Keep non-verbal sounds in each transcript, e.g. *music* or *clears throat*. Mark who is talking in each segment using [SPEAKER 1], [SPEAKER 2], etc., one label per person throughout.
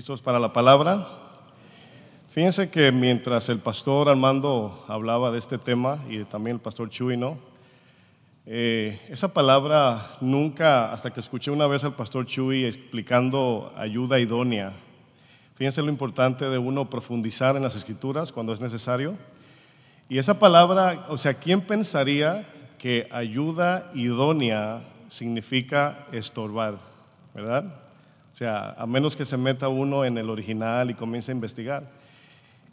[SPEAKER 1] ¿Listos para la palabra? Fíjense que mientras el pastor Armando hablaba de este tema y también el pastor Chuy, ¿no? Eh, esa palabra nunca, hasta que escuché una vez al pastor Chuy explicando ayuda idónea. Fíjense lo importante de uno profundizar en las escrituras cuando es necesario. Y esa palabra, o sea, ¿quién pensaría que ayuda idónea significa estorbar? ¿Verdad? O sea, a menos que se meta uno en el original y comience a investigar.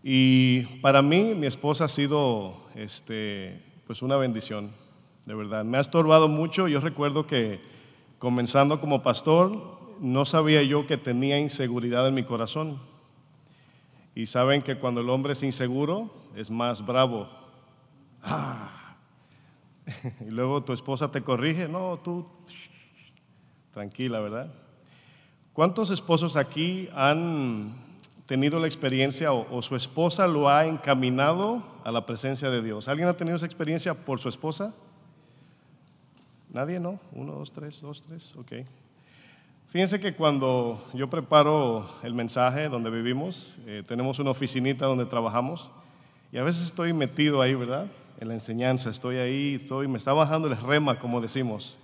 [SPEAKER 1] Y para mí, mi esposa ha sido este, pues una bendición, de verdad. Me ha estorbado mucho. Yo recuerdo que comenzando como pastor, no sabía yo que tenía inseguridad en mi corazón. Y saben que cuando el hombre es inseguro, es más bravo. Ah. *laughs* Y luego tu esposa te corrige, no, tú tranquila, ¿verdad? ¿Cuántos esposos aquí han tenido la experiencia o, su esposa lo ha encaminado a la presencia de Dios? ¿Alguien ha tenido esa experiencia por su esposa? ¿Nadie, no? Uno, dos, tres, dos, tres, ok. Fíjense que cuando yo preparo el mensaje donde vivimos, eh, tenemos una oficinita donde trabajamos y a veces estoy metido ahí, ¿verdad? En la enseñanza, estoy ahí, estoy, me está bajando el rema, como decimos.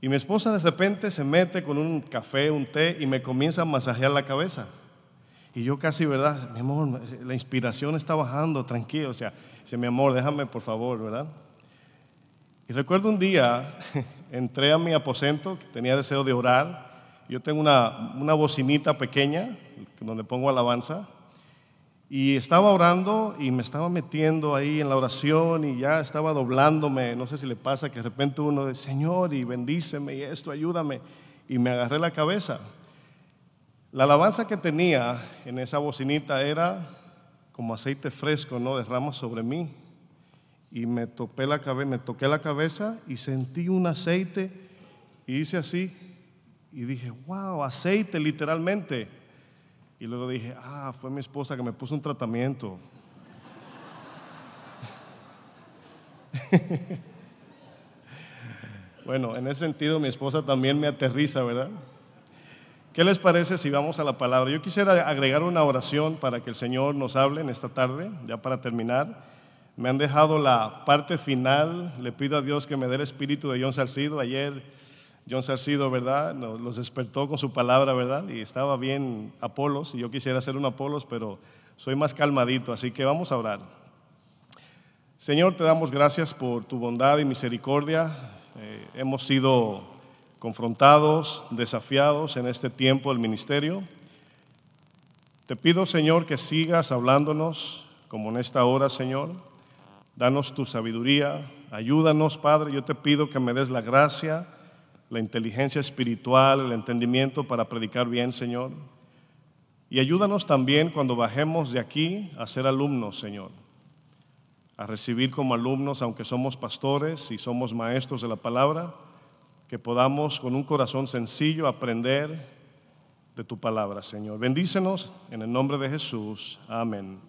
[SPEAKER 1] Y mi esposa de repente se mete con un café, un té y me comienza a masajear la cabeza. Y yo casi, ¿verdad? Mi amor, la inspiración está bajando, tranquilo. O sea, mi amor, déjame por favor, ¿verdad? Y recuerdo un día, *laughs* entré a mi aposento, tenía deseo de orar. Yo tengo una, una bocinita pequeña donde pongo alabanza. Y estaba orando y me estaba metiendo ahí en la oración y ya estaba doblándome. No sé si le pasa que de repente uno dice, Señor, y bendíceme y esto, ayúdame. Y me agarré la cabeza. La alabanza que tenía en esa bocinita era como aceite fresco, ¿no? Derrama sobre mí. Y me, topé la cabeza, me toqué la cabeza y sentí un aceite y hice así. Y dije, wow, aceite literalmente. Y luego dije, ah, fue mi esposa que me puso un tratamiento. *laughs* bueno, en ese sentido mi esposa también me aterriza, ¿verdad? ¿Qué les parece si vamos a la palabra? Yo quisiera agregar una oración para que el Señor nos hable en esta tarde, ya para terminar. Me han dejado la parte final, le pido a Dios que me dé el espíritu de John Salcido. Ayer John sido, ¿verdad? Los despertó con su palabra, ¿verdad? Y estaba bien Apolos, y yo quisiera ser un Apolos, pero soy más calmadito, así que vamos a orar. Señor, te damos gracias por tu bondad y misericordia. Eh, hemos sido confrontados, desafiados en este tiempo del ministerio. Te pido, Señor, que sigas hablándonos como en esta hora, Señor. Danos tu sabiduría, ayúdanos, Padre. Yo te pido que me des la gracia la inteligencia espiritual, el entendimiento para predicar bien, Señor. Y ayúdanos también cuando bajemos de aquí a ser alumnos, Señor, a recibir como alumnos, aunque somos pastores y somos maestros de la palabra, que podamos con un corazón sencillo aprender de tu palabra, Señor. Bendícenos en el nombre de Jesús. Amén.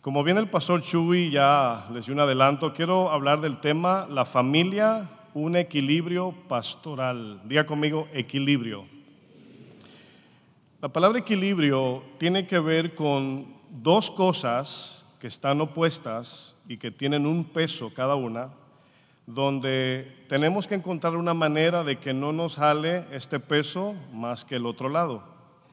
[SPEAKER 1] Como viene el pastor Chuy ya les dio un adelanto, quiero hablar del tema la familia un equilibrio pastoral. Diga conmigo, equilibrio. La palabra equilibrio tiene que ver con dos cosas que están opuestas y que tienen un peso cada una, donde tenemos que encontrar una manera de que no nos jale este peso más que el otro lado.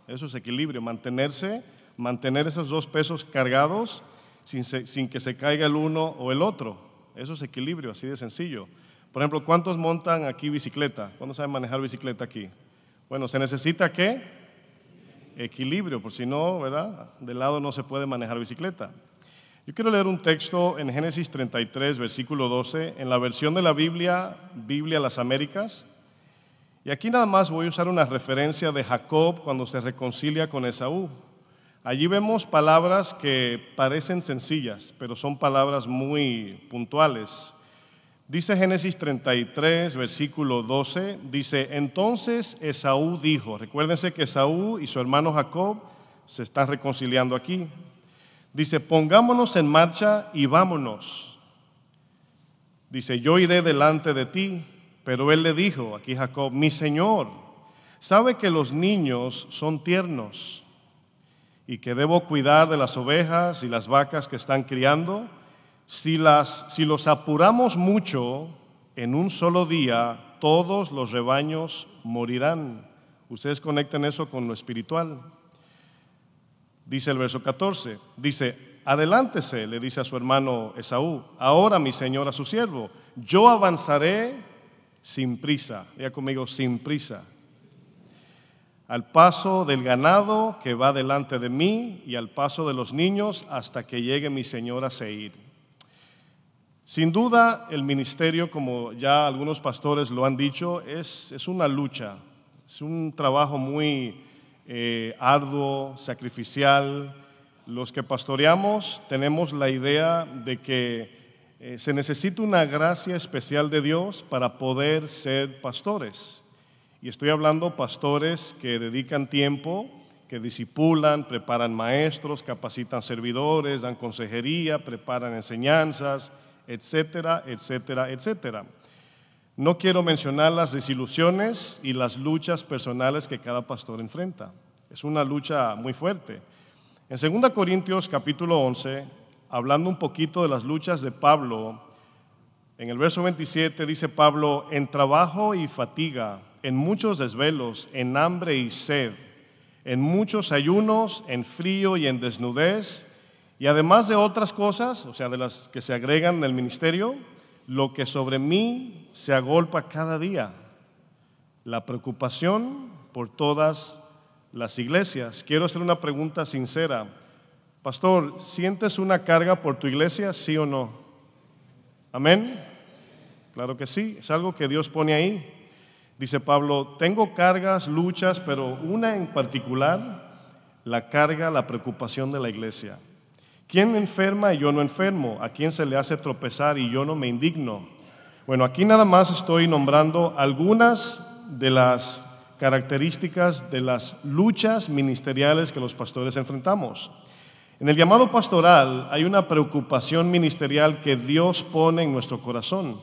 [SPEAKER 1] Eso es equilibrio, mantenerse, mantener esos dos pesos cargados sin, sin que se caiga el uno o el otro. Eso es equilibrio, así de sencillo. Por ejemplo, ¿cuántos montan aquí bicicleta? ¿Cuántos saben manejar bicicleta aquí? Bueno, ¿se necesita qué? Equilibrio, por si no, ¿verdad? De lado no se puede manejar bicicleta. Yo quiero leer un texto en Génesis 33, versículo 12, en la versión de la Biblia, Biblia Las Américas. Y aquí nada más voy a usar una referencia de Jacob cuando se reconcilia con Esaú. Allí vemos palabras que parecen sencillas, pero son palabras muy puntuales. Dice Génesis 33, versículo 12, dice, entonces Esaú dijo, recuérdense que Esaú y su hermano Jacob se están reconciliando aquí. Dice, pongámonos en marcha y vámonos. Dice, yo iré delante de ti, pero él le dijo, aquí Jacob, mi Señor, sabe que los niños son tiernos y que debo cuidar de las ovejas y las vacas que están criando si, las, si los apuramos mucho, en un solo día todos los rebaños morirán. Ustedes conecten eso con lo espiritual. Dice el verso 14, dice, adelántese, le dice a su hermano Esaú, ahora mi señor a su siervo, yo avanzaré sin prisa, vea conmigo, sin prisa, al paso del ganado que va delante de mí y al paso de los niños hasta que llegue mi señor a Seir. Sin duda, el ministerio, como ya algunos pastores lo han dicho, es, una lucha, es un trabajo muy eh, arduo, sacrificial. Los que pastoreamos tenemos la idea de que eh, se necesita una gracia especial de Dios para poder ser pastores. Y estoy hablando pastores que dedican tiempo, que disipulan, preparan maestros, capacitan servidores, dan consejería, preparan enseñanzas, etcétera, etcétera, etcétera. No quiero mencionar las desilusiones y las luchas personales que cada pastor enfrenta. Es una lucha muy fuerte. En 2 Corintios capítulo 11, hablando un poquito de las luchas de Pablo, en el verso 27 dice Pablo, en trabajo y fatiga, en muchos desvelos, en hambre y sed, en muchos ayunos, en frío y en desnudez, y además de otras cosas, o sea, de las que se agregan en el ministerio, lo que sobre mí se agolpa cada día, la preocupación por todas las iglesias. Quiero hacer una pregunta sincera. Pastor, ¿sientes una carga por tu iglesia, sí o no? Amén. Claro que sí, es algo que Dios pone ahí. Dice Pablo, tengo cargas, luchas, pero una en particular, la carga, la preocupación de la iglesia. ¿Quién enferma y yo no enfermo? ¿A quién se le hace tropezar y yo no me indigno? Bueno, aquí nada más estoy nombrando algunas de las características de las luchas ministeriales que los pastores enfrentamos. En el llamado pastoral hay una preocupación ministerial que Dios pone en nuestro corazón.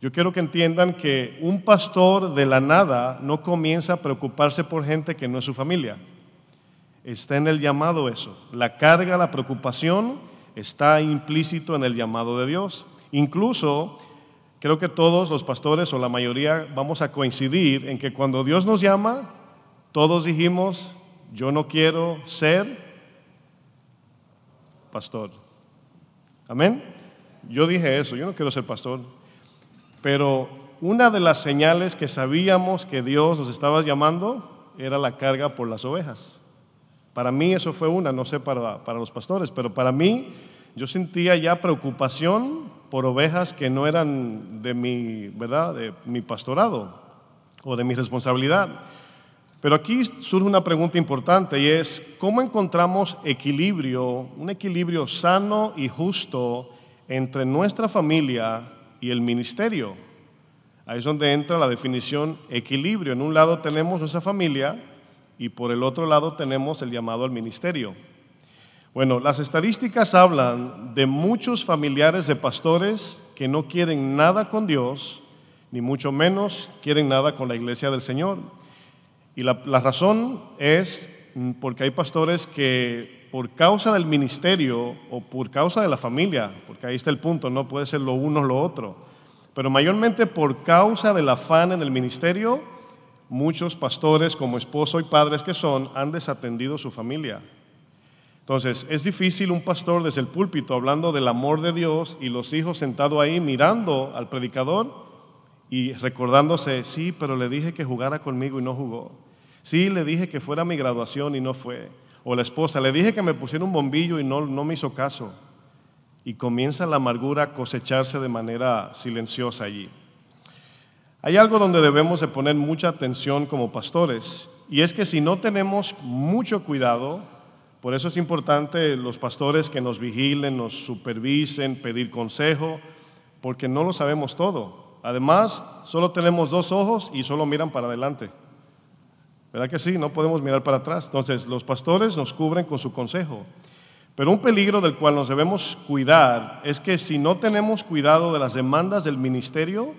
[SPEAKER 1] Yo quiero que entiendan que un pastor de la nada no comienza a preocuparse por gente que no es su familia. Está en el llamado eso. La carga, la preocupación está implícito en el llamado de Dios. Incluso creo que todos los pastores o la mayoría vamos a coincidir en que cuando Dios nos llama, todos dijimos, yo no quiero ser pastor. Amén. Yo dije eso, yo no quiero ser pastor. Pero una de las señales que sabíamos que Dios nos estaba llamando era la carga por las ovejas. Para mí eso fue una, no sé para, los pastores, pero para mí yo sentía ya preocupación por ovejas que no eran de mi, ¿verdad? De mi pastorado o de mi responsabilidad. Pero aquí surge una pregunta importante y es, ¿cómo encontramos equilibrio, un equilibrio sano y justo entre nuestra familia y el ministerio? Ahí es donde entra la definición equilibrio. En un lado tenemos nuestra familia y por el otro lado tenemos el llamado al ministerio. Bueno, las estadísticas hablan de muchos familiares de pastores que no quieren nada con Dios, ni mucho menos quieren nada con la iglesia del Señor. Y la, razón es porque hay pastores que por causa del ministerio o por causa de la familia, porque ahí está el punto, no puede ser lo uno o lo otro, pero mayormente por causa del afán en el ministerio, muchos pastores, como esposo y padres que son, han desatendido su familia. Entonces, es difícil un pastor desde el púlpito hablando del amor de Dios y los hijos sentados ahí mirando al predicador y recordándose, sí, pero le dije que jugara conmigo y no jugó. Sí, le dije que fuera mi graduación y no fue. O la esposa, le dije que me pusiera un bombillo y no, no me hizo caso. Y comienza la amargura a cosecharse de manera silenciosa allí. Hay algo donde debemos de poner mucha atención como pastores, y es que si no tenemos mucho cuidado, por eso es importante los pastores que nos vigilen, nos supervisen, pedir consejo, porque no lo sabemos todo. Además, solo tenemos dos ojos y solo miran para adelante. ¿Verdad que sí? No podemos mirar para atrás. Entonces, los pastores nos cubren con su consejo. Pero un peligro del cual nos debemos cuidar es que si no tenemos cuidado de las demandas del ministerio,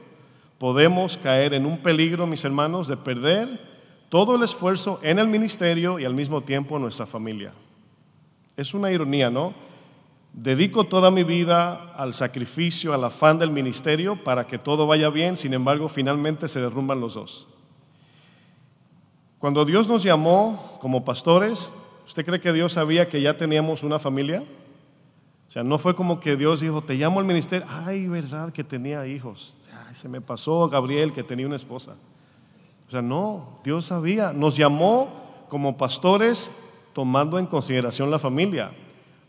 [SPEAKER 1] podemos caer en un peligro, mis hermanos, de perder todo el esfuerzo en el ministerio y al mismo tiempo nuestra familia. Es una ironía, ¿no? Dedico toda mi vida al sacrificio, al afán del ministerio para que todo vaya bien, sin embargo, finalmente se derrumban los dos. Cuando Dios nos llamó como pastores, ¿usted cree que Dios sabía que ya teníamos una familia? O sea, no fue como que Dios dijo, te llamo al ministerio, ay, verdad que tenía hijos, se me pasó Gabriel que tenía una esposa. O sea, no, Dios sabía, nos llamó como pastores tomando en consideración la familia.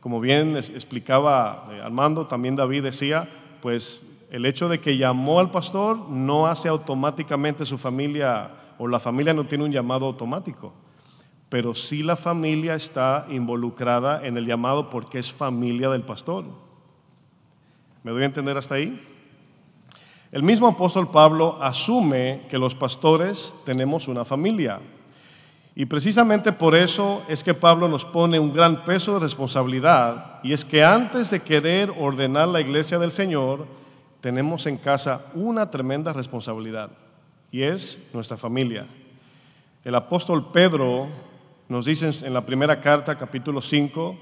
[SPEAKER 1] Como bien explicaba eh, Armando, también David decía, pues el hecho de que llamó al pastor no hace automáticamente su familia o la familia no tiene un llamado automático pero sí la familia está involucrada en el llamado porque es familia del pastor. ¿Me doy a entender hasta ahí? El mismo apóstol Pablo asume que los pastores tenemos una familia. Y precisamente por eso es que Pablo nos pone un gran peso de responsabilidad y es que antes de querer ordenar la iglesia del Señor, tenemos en casa una tremenda responsabilidad y es nuestra familia. El apóstol Pedro nos dicen en la primera carta, capítulo 5,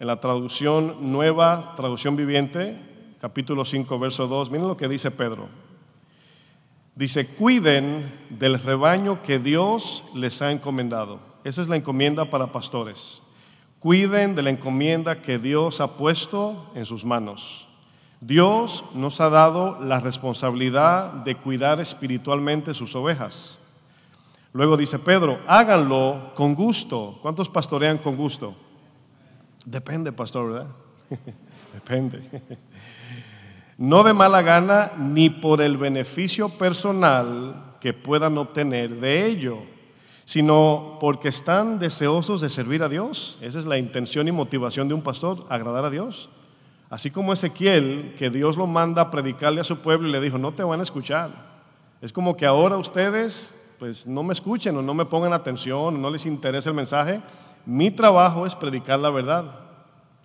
[SPEAKER 1] en la traducción nueva, traducción viviente, capítulo 5, verso 2, miren lo que dice Pedro. Dice, cuiden del rebaño que Dios les ha encomendado. Esa es la encomienda para pastores. Cuiden de la encomienda que Dios ha puesto en sus manos. Dios nos ha dado la responsabilidad de cuidar espiritualmente sus ovejas. Luego dice Pedro, háganlo con gusto. ¿Cuántos pastorean con gusto? Depende, pastor, ¿verdad? *laughs* Depende. No de mala gana ni por el beneficio personal que puedan obtener de ello, sino porque están deseosos de servir a Dios. Esa es la intención y motivación de un pastor, agradar a Dios. Así como Ezequiel, que Dios lo manda a predicarle a su pueblo y le dijo, no te van a escuchar. Es como que ahora ustedes pues no me escuchen o no me pongan atención, no les interesa el mensaje, mi trabajo es predicar la verdad,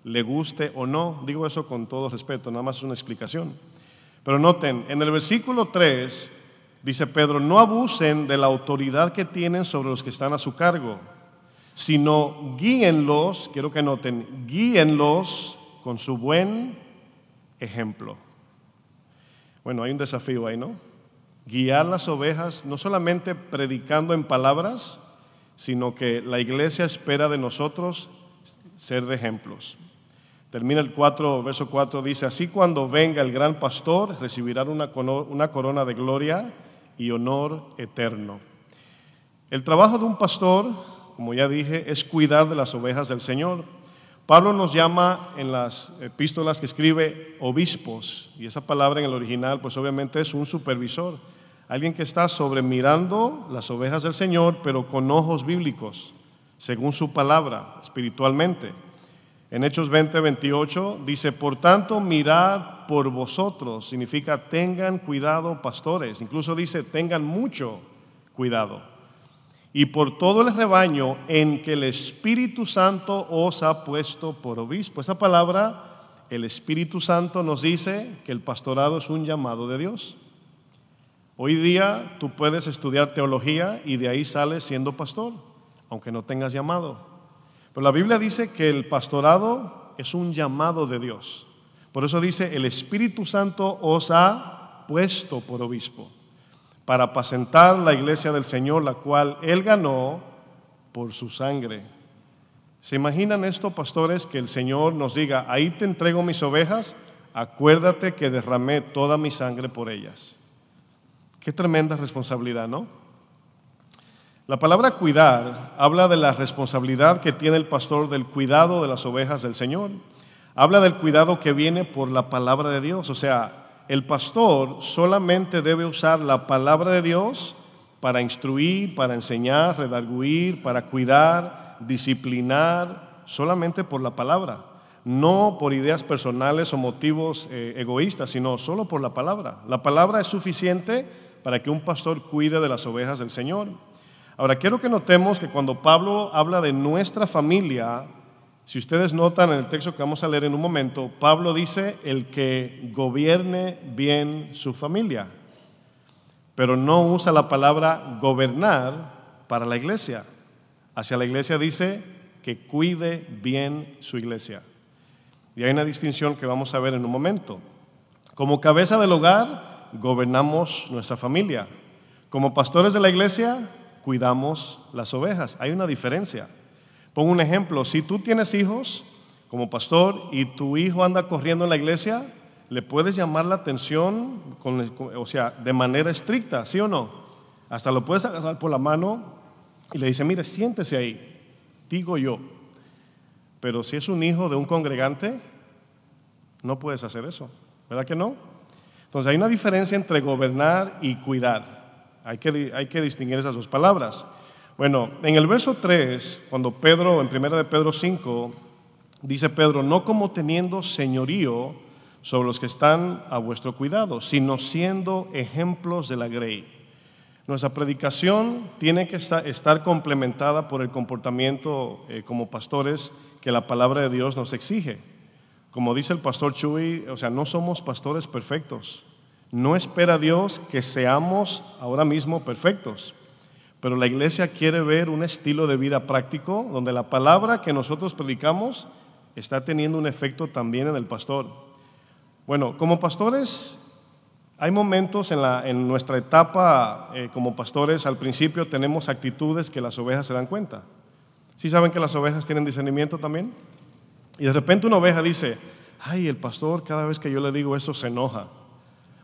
[SPEAKER 1] le guste o no. Digo eso con todo respeto, nada más es una explicación. Pero noten, en el versículo 3 dice Pedro, no abusen de la autoridad que tienen sobre los que están a su cargo, sino guíenlos, quiero que noten, guíenlos con su buen ejemplo. Bueno, hay un desafío ahí, ¿no? guiar las ovejas, no solamente predicando en palabras, sino que la iglesia espera de nosotros ser de ejemplos. Termina el 4, verso 4, dice, así cuando venga el gran pastor, recibirán una, una corona de gloria y honor eterno. El trabajo de un pastor, como ya dije, es cuidar de las ovejas del Señor. Pablo nos llama en las epístolas que escribe obispos, y esa palabra en el original, pues obviamente es un supervisor alguien que está sobre mirando las ovejas del Señor, pero con ojos bíblicos, según su palabra, espiritualmente. En Hechos 20, 28 dice, por tanto, mirad por vosotros, significa tengan cuidado pastores, incluso dice, tengan mucho cuidado. Y por todo el rebaño en que el Espíritu Santo os ha puesto por obispo. Esa palabra, el Espíritu Santo nos dice que el pastorado es un llamado de Dios. Hoy día tú puedes estudiar teología y de ahí sales siendo pastor, aunque no tengas llamado. Pero la Biblia dice que el pastorado es un llamado de Dios. Por eso dice, el Espíritu Santo os ha puesto por obispo para apacentar la iglesia del Señor, la cual Él ganó por su sangre. ¿Se imaginan esto, pastores, que el Señor nos diga, ahí te entrego mis ovejas, acuérdate que derramé toda mi sangre por ellas? Qué tremenda responsabilidad, ¿no? La palabra cuidar habla de la responsabilidad que tiene el pastor del cuidado de las ovejas del Señor. Habla del cuidado que viene por la palabra de Dios. O sea, el pastor solamente debe usar la palabra de Dios para instruir, para enseñar, redarguir, para cuidar, disciplinar, solamente por la palabra. No por ideas personales o motivos eh, egoístas, sino solo por la palabra. La palabra es suficiente para que un pastor cuide de las ovejas del Señor. Ahora, quiero que notemos que cuando Pablo habla de nuestra familia, si ustedes notan en el texto que vamos a leer en un momento, Pablo dice el que gobierne bien su familia, pero no usa la palabra gobernar para la iglesia. Hacia la iglesia dice que cuide bien su iglesia. Y hay una distinción que vamos a ver en un momento. Como cabeza del hogar, gobernamos nuestra familia. Como pastores de la iglesia, cuidamos las ovejas. Hay una diferencia. Pongo un ejemplo. Si tú tienes hijos como pastor y tu hijo anda corriendo en la iglesia, le puedes llamar la atención, o sea, de manera estricta, ¿sí o no? Hasta lo puedes agarrar por la mano y le dice, mire, siéntese ahí, digo yo. Pero si es un hijo de un congregante, no puedes hacer eso, ¿verdad que no? Entonces hay una diferencia entre gobernar y cuidar. Hay que, distinguir esas dos palabras. Bueno, en el verso 3, cuando Pedro, en primera de Pedro 5, dice Pedro, no como teniendo señorío sobre los que están a vuestro cuidado, sino siendo ejemplos de la grey. Nuestra predicación tiene que estar complementada por el comportamiento eh, como pastores que la palabra de Dios nos exige. Como dice el pastor Chuy, o sea, no somos pastores perfectos. No espera Dios que seamos ahora mismo perfectos. Pero la iglesia quiere ver un estilo de vida práctico donde la palabra que nosotros predicamos está teniendo un efecto también en el pastor. Bueno, como pastores, hay momentos en, en nuestra etapa eh, como pastores, al principio tenemos actitudes que las ovejas se dan cuenta. ¿Sí saben que las ovejas tienen discernimiento también? Y de repente una oveja dice, ay, el pastor cada vez que yo le digo eso se enoja.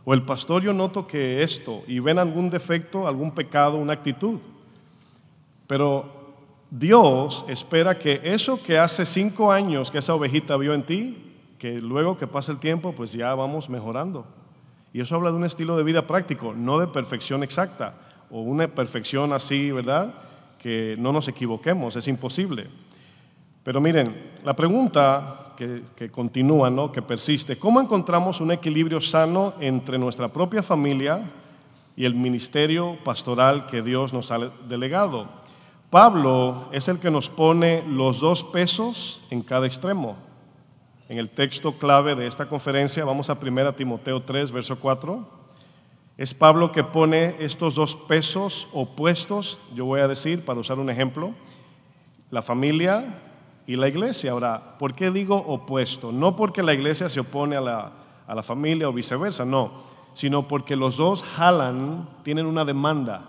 [SPEAKER 1] O el pastor yo noto que esto, y ven algún defecto, algún pecado, una actitud. Pero Dios espera que eso que hace cinco años que esa ovejita vio en ti, que luego que pasa el tiempo, pues ya vamos mejorando. Y eso habla de un estilo de vida práctico, no de perfección exacta, o una perfección así, ¿verdad? Que no nos equivoquemos, es imposible. Pero miren, la pregunta que, continúa, ¿no? que persiste, ¿cómo encontramos un equilibrio sano entre nuestra propia familia y el ministerio pastoral que Dios nos ha delegado? Pablo es el que nos pone los dos pesos en cada extremo. En el texto clave de esta conferencia, vamos a 1 Timoteo 3, verso 4. Es Pablo que pone estos dos pesos opuestos, yo voy a decir, para usar un ejemplo, la familia y la iglesia. Ahora, ¿por qué digo opuesto? No porque la iglesia se opone a la, familia o viceversa, no, sino porque los dos jalan, tienen una demanda,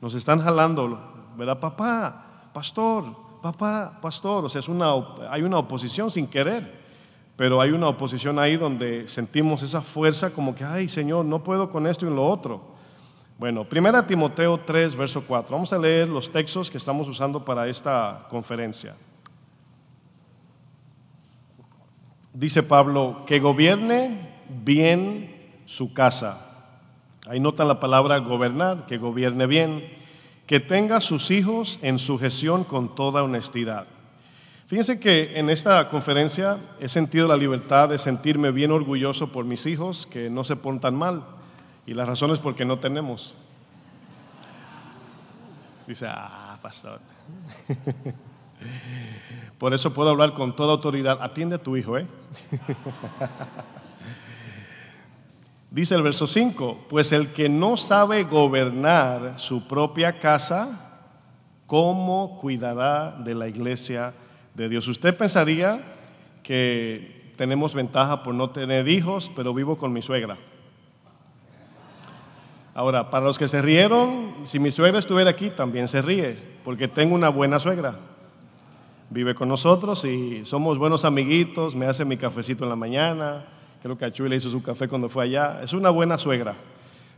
[SPEAKER 1] nos están jalando, ¿verdad? Papá, pastor, papá, pastor, o sea, es una, hay una oposición sin querer. Pero hay una oposición ahí donde sentimos esa fuerza como que, ay Señor, no puedo con esto y lo otro. Bueno, 1 Timoteo 3, verso 4. Vamos a leer los textos que estamos usando para esta conferencia. dice Pablo, que gobierne bien su casa. Ahí notan la palabra gobernar, que gobierne bien, que tenga sus hijos en su gestión con toda honestidad. Fíjense que en esta conferencia he sentido la libertad de sentirme bien orgulloso por mis hijos, que no se portan mal, y las razones porque no tenemos. Dice, ah, pastor. *laughs* Por eso puedo hablar con toda autoridad. Atiende a tu hijo, ¿eh? *laughs* Dice el verso 5, pues el que no sabe gobernar su propia casa, ¿cómo cuidará de la iglesia de Dios? Usted pensaría que tenemos ventaja por no tener hijos, pero vivo con mi suegra. Ahora, para los que se rieron, si mi suegra estuviera aquí, también se ríe, porque tengo una buena suegra vive con nosotros y somos buenos amiguitos, me hace mi cafecito en la mañana, creo que a Chuy le hizo su café cuando fue allá, es una buena suegra,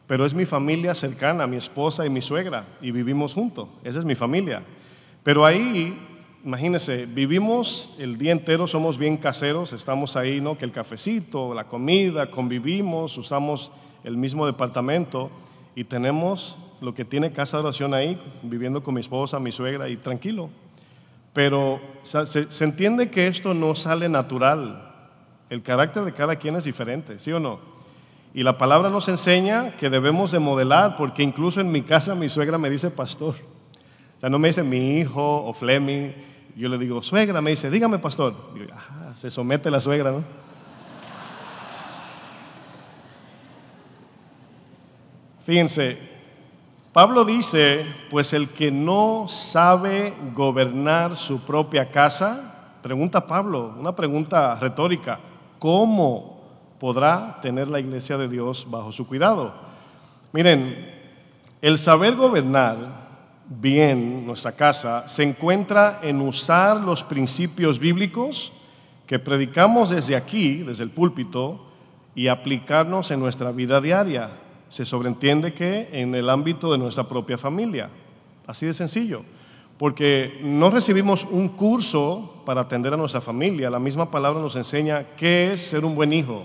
[SPEAKER 1] pero es mi familia cercana, mi esposa y mi suegra, y vivimos juntos, esa es mi familia. Pero ahí, imagínense, vivimos el día entero, somos bien caseros, estamos ahí, ¿no? Que el cafecito, la comida, convivimos, usamos el mismo departamento y tenemos lo que tiene casa de oración ahí, viviendo con mi esposa, mi suegra y tranquilo. Pero se, entiende que esto no sale natural. El carácter de cada quien es diferente, ¿sí o no? Y la palabra nos enseña que debemos de modelar, porque incluso en mi casa mi suegra me dice pastor. O sea, no me dice mi hijo o Fleming. Yo le digo, suegra, me dice, dígame pastor. se somete la suegra, ¿no? Fíjense, Pablo dice, pues el que no sabe gobernar su propia casa, pregunta Pablo, una pregunta retórica, ¿cómo podrá tener la iglesia de Dios bajo su cuidado? Miren, el saber gobernar bien nuestra casa se encuentra en usar los principios bíblicos que predicamos desde aquí, desde el púlpito, y aplicarnos en nuestra vida diaria se sobreentiende que en el ámbito de nuestra propia familia. Así de sencillo. Porque no recibimos un curso para atender a nuestra familia. La misma palabra nos enseña qué es ser un buen hijo,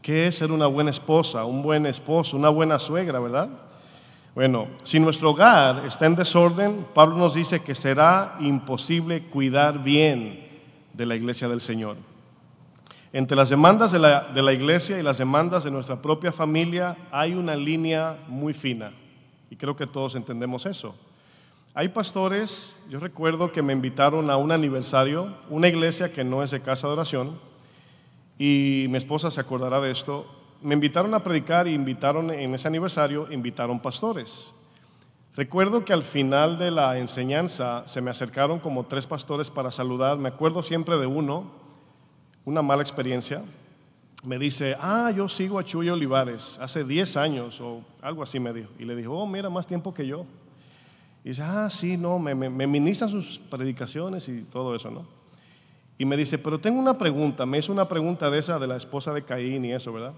[SPEAKER 1] qué es ser una buena esposa, un buen esposo, una buena suegra, ¿verdad? Bueno, si nuestro hogar está en desorden, Pablo nos dice que será imposible cuidar bien de la iglesia del Señor. Entre las demandas de la, iglesia y las demandas de nuestra propia familia hay una línea muy fina y creo que todos entendemos eso. Hay pastores, yo recuerdo que me invitaron a un aniversario, una iglesia que no es de casa de oración y mi esposa se acordará de esto, me invitaron a predicar y invitaron en ese aniversario, invitaron pastores. Recuerdo que al final de la enseñanza se me acercaron como tres pastores para saludar, me acuerdo siempre de uno una mala experiencia, me dice, ah, yo sigo a Chuy Olivares, hace 10 años o algo así me dijo. Y le dijo, oh, mira, más tiempo que yo. Y dice, ah, sí, no, me, ministran sus predicaciones y todo eso, ¿no? Y me dice, pero tengo una pregunta, me hizo una pregunta de esa de la esposa de Caín y eso, ¿verdad?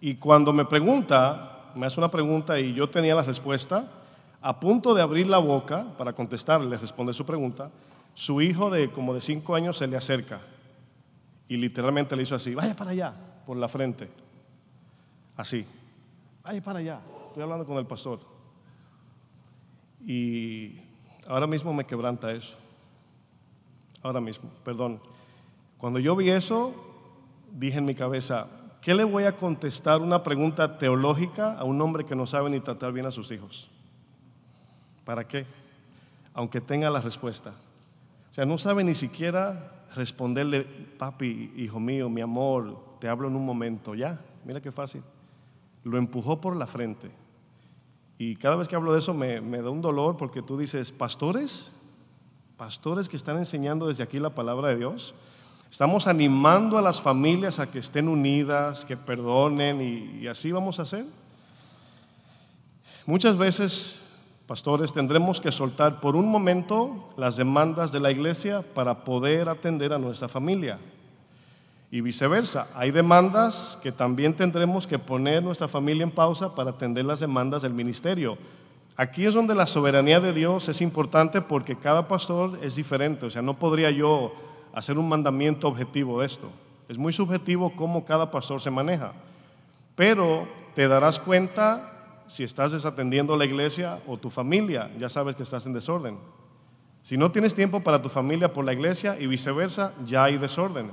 [SPEAKER 1] Y cuando me pregunta, me hace una pregunta y yo tenía la respuesta, a punto de abrir la boca para contestarle, responde su pregunta, su hijo de como de 5 años se le acerca y literalmente le hizo así, vaya para allá, por la frente. Así, vaya para allá. Estoy hablando con el pastor. Y ahora mismo me quebranta eso. Ahora mismo, perdón. Cuando yo vi eso, dije en mi cabeza, ¿qué le voy a contestar una pregunta teológica a un hombre que no sabe ni tratar bien a sus hijos? ¿Para qué? Aunque tenga la respuesta. O sea, no sabe ni siquiera responderle, papi, hijo mío, mi amor, te hablo en un momento, ya, mira qué fácil. Lo empujó por la frente. Y cada vez que hablo de eso me, da un dolor porque tú dices, pastores, pastores que están enseñando desde aquí la palabra de Dios, estamos animando a las familias a que estén unidas, que perdonen y, y así vamos a hacer. Muchas veces Pastores, tendremos que soltar por un momento las demandas de la iglesia para poder atender a nuestra familia. Y viceversa, hay demandas que también tendremos que poner nuestra familia en pausa para atender las demandas del ministerio. Aquí es donde la soberanía de Dios es importante porque cada pastor es diferente, o sea, no podría yo hacer un mandamiento objetivo de esto. Es muy subjetivo cómo cada pastor se maneja. Pero te darás cuenta si estás desatendiendo la iglesia o tu familia, ya sabes que estás en desorden. Si no tienes tiempo para tu familia por la iglesia y viceversa, ya hay desorden.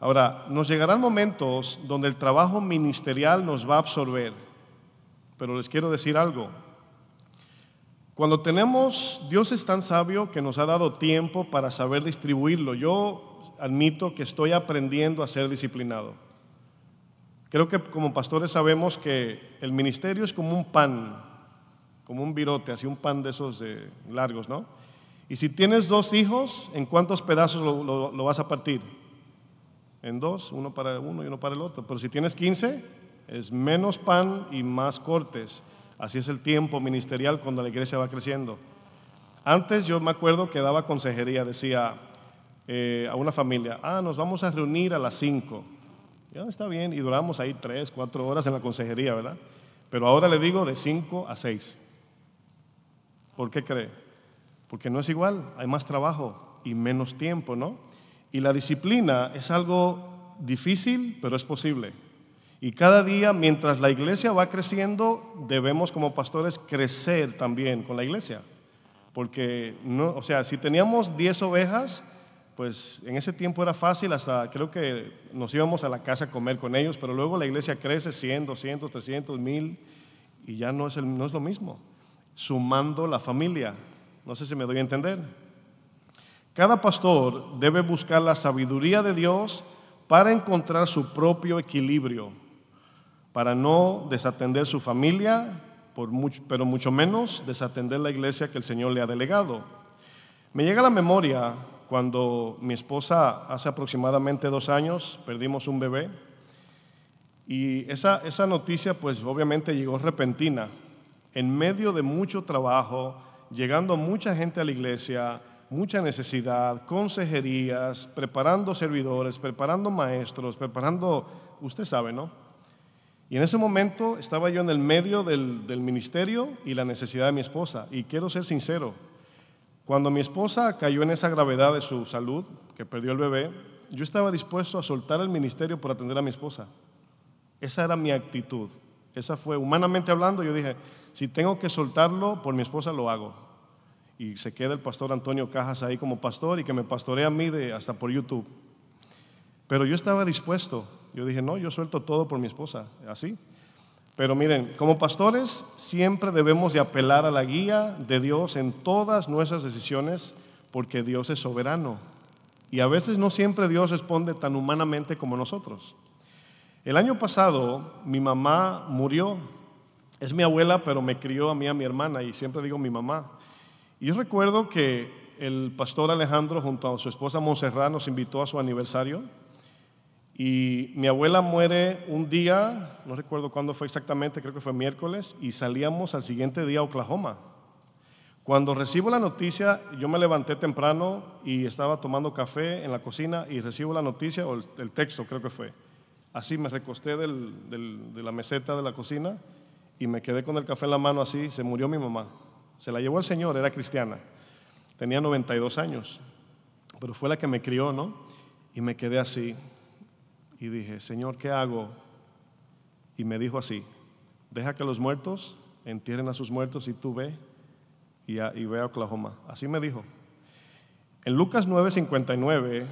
[SPEAKER 1] Ahora, nos llegarán momentos donde el trabajo ministerial nos va a absorber, pero les quiero decir algo. Cuando tenemos, Dios es tan sabio que nos ha dado tiempo para saber distribuirlo. Yo admito que estoy aprendiendo a ser disciplinado. Creo que como pastores sabemos que el ministerio es como un pan, como un virote, así un pan de esos largos, ¿no? Y si tienes dos hijos, ¿en cuántos pedazos lo, vas a partir? En dos, uno para uno y uno para el otro. Pero si tienes 15, es menos pan y más cortes. Así es el tiempo ministerial cuando la iglesia va creciendo. Antes yo me acuerdo que daba consejería, decía eh, a una familia, ah, nos vamos a reunir a las cinco. Ya está bien, y duramos ahí tres, cuatro horas en la consejería, ¿verdad? Pero ahora le digo de cinco a seis. ¿Por qué cree? Porque no es igual, hay más trabajo y menos tiempo, ¿no? Y la disciplina es algo difícil, pero es posible. Y cada día, mientras la iglesia va creciendo, debemos como pastores crecer también con la iglesia. Porque, no, o sea, si teníamos diez ovejas, pues en ese tiempo era fácil, hasta creo que nos íbamos a la casa a comer con ellos, pero luego la iglesia crece 100, 200, 300, 1000 y ya no es, no es lo mismo, sumando la familia. No sé si me doy a entender. Cada pastor debe buscar la sabiduría de Dios para encontrar su propio equilibrio, para no desatender su familia, pero mucho menos desatender la iglesia que el Señor le ha delegado. Me llega a la memoria cuando mi esposa hace aproximadamente dos años perdimos un bebé y esa, noticia pues obviamente llegó repentina, en medio de mucho trabajo, llegando mucha gente a la iglesia, mucha necesidad, consejerías, preparando servidores, preparando maestros, preparando, usted sabe, ¿no? Y en ese momento estaba yo en el medio del ministerio y la necesidad de mi esposa. Y quiero ser sincero, cuando mi esposa cayó en esa gravedad de su salud, que perdió el bebé, yo estaba dispuesto a soltar el ministerio por atender a mi esposa. Esa era mi actitud. Esa fue, humanamente hablando, yo dije, si tengo que soltarlo por mi esposa, lo hago. Y se queda el pastor Antonio Cajas ahí como pastor y que me pastorea a mí de, hasta por YouTube. Pero yo estaba dispuesto. Yo dije, no, yo suelto todo por mi esposa, así. Pero miren, como pastores siempre debemos de apelar a la guía de Dios en todas nuestras decisiones porque Dios es soberano. Y a veces no siempre Dios responde tan humanamente como nosotros. El año pasado mi mamá murió. Es mi abuela, pero me crió a mí, a mi hermana, y siempre digo mi mamá. Y yo recuerdo que el pastor Alejandro junto a su esposa Monserrat nos invitó a su aniversario. Y mi abuela muere un día, no recuerdo cuándo fue exactamente, creo que fue miércoles, y salíamos al siguiente día a Oklahoma. Cuando recibo la noticia, yo me levanté temprano y estaba tomando café en la cocina y recibo la noticia, o el, texto creo que fue. Así me recosté de la meseta de la cocina y me quedé con el café en la mano así, se murió mi mamá. Se la llevó el Señor, era cristiana. Tenía 92 años, pero fue la que me crió, ¿no? Y me quedé así y dije, Señor, ¿qué hago? Y me dijo así, deja que los muertos entierren a sus muertos y tú ve y, ve a Oklahoma. Así me dijo. En Lucas 9:59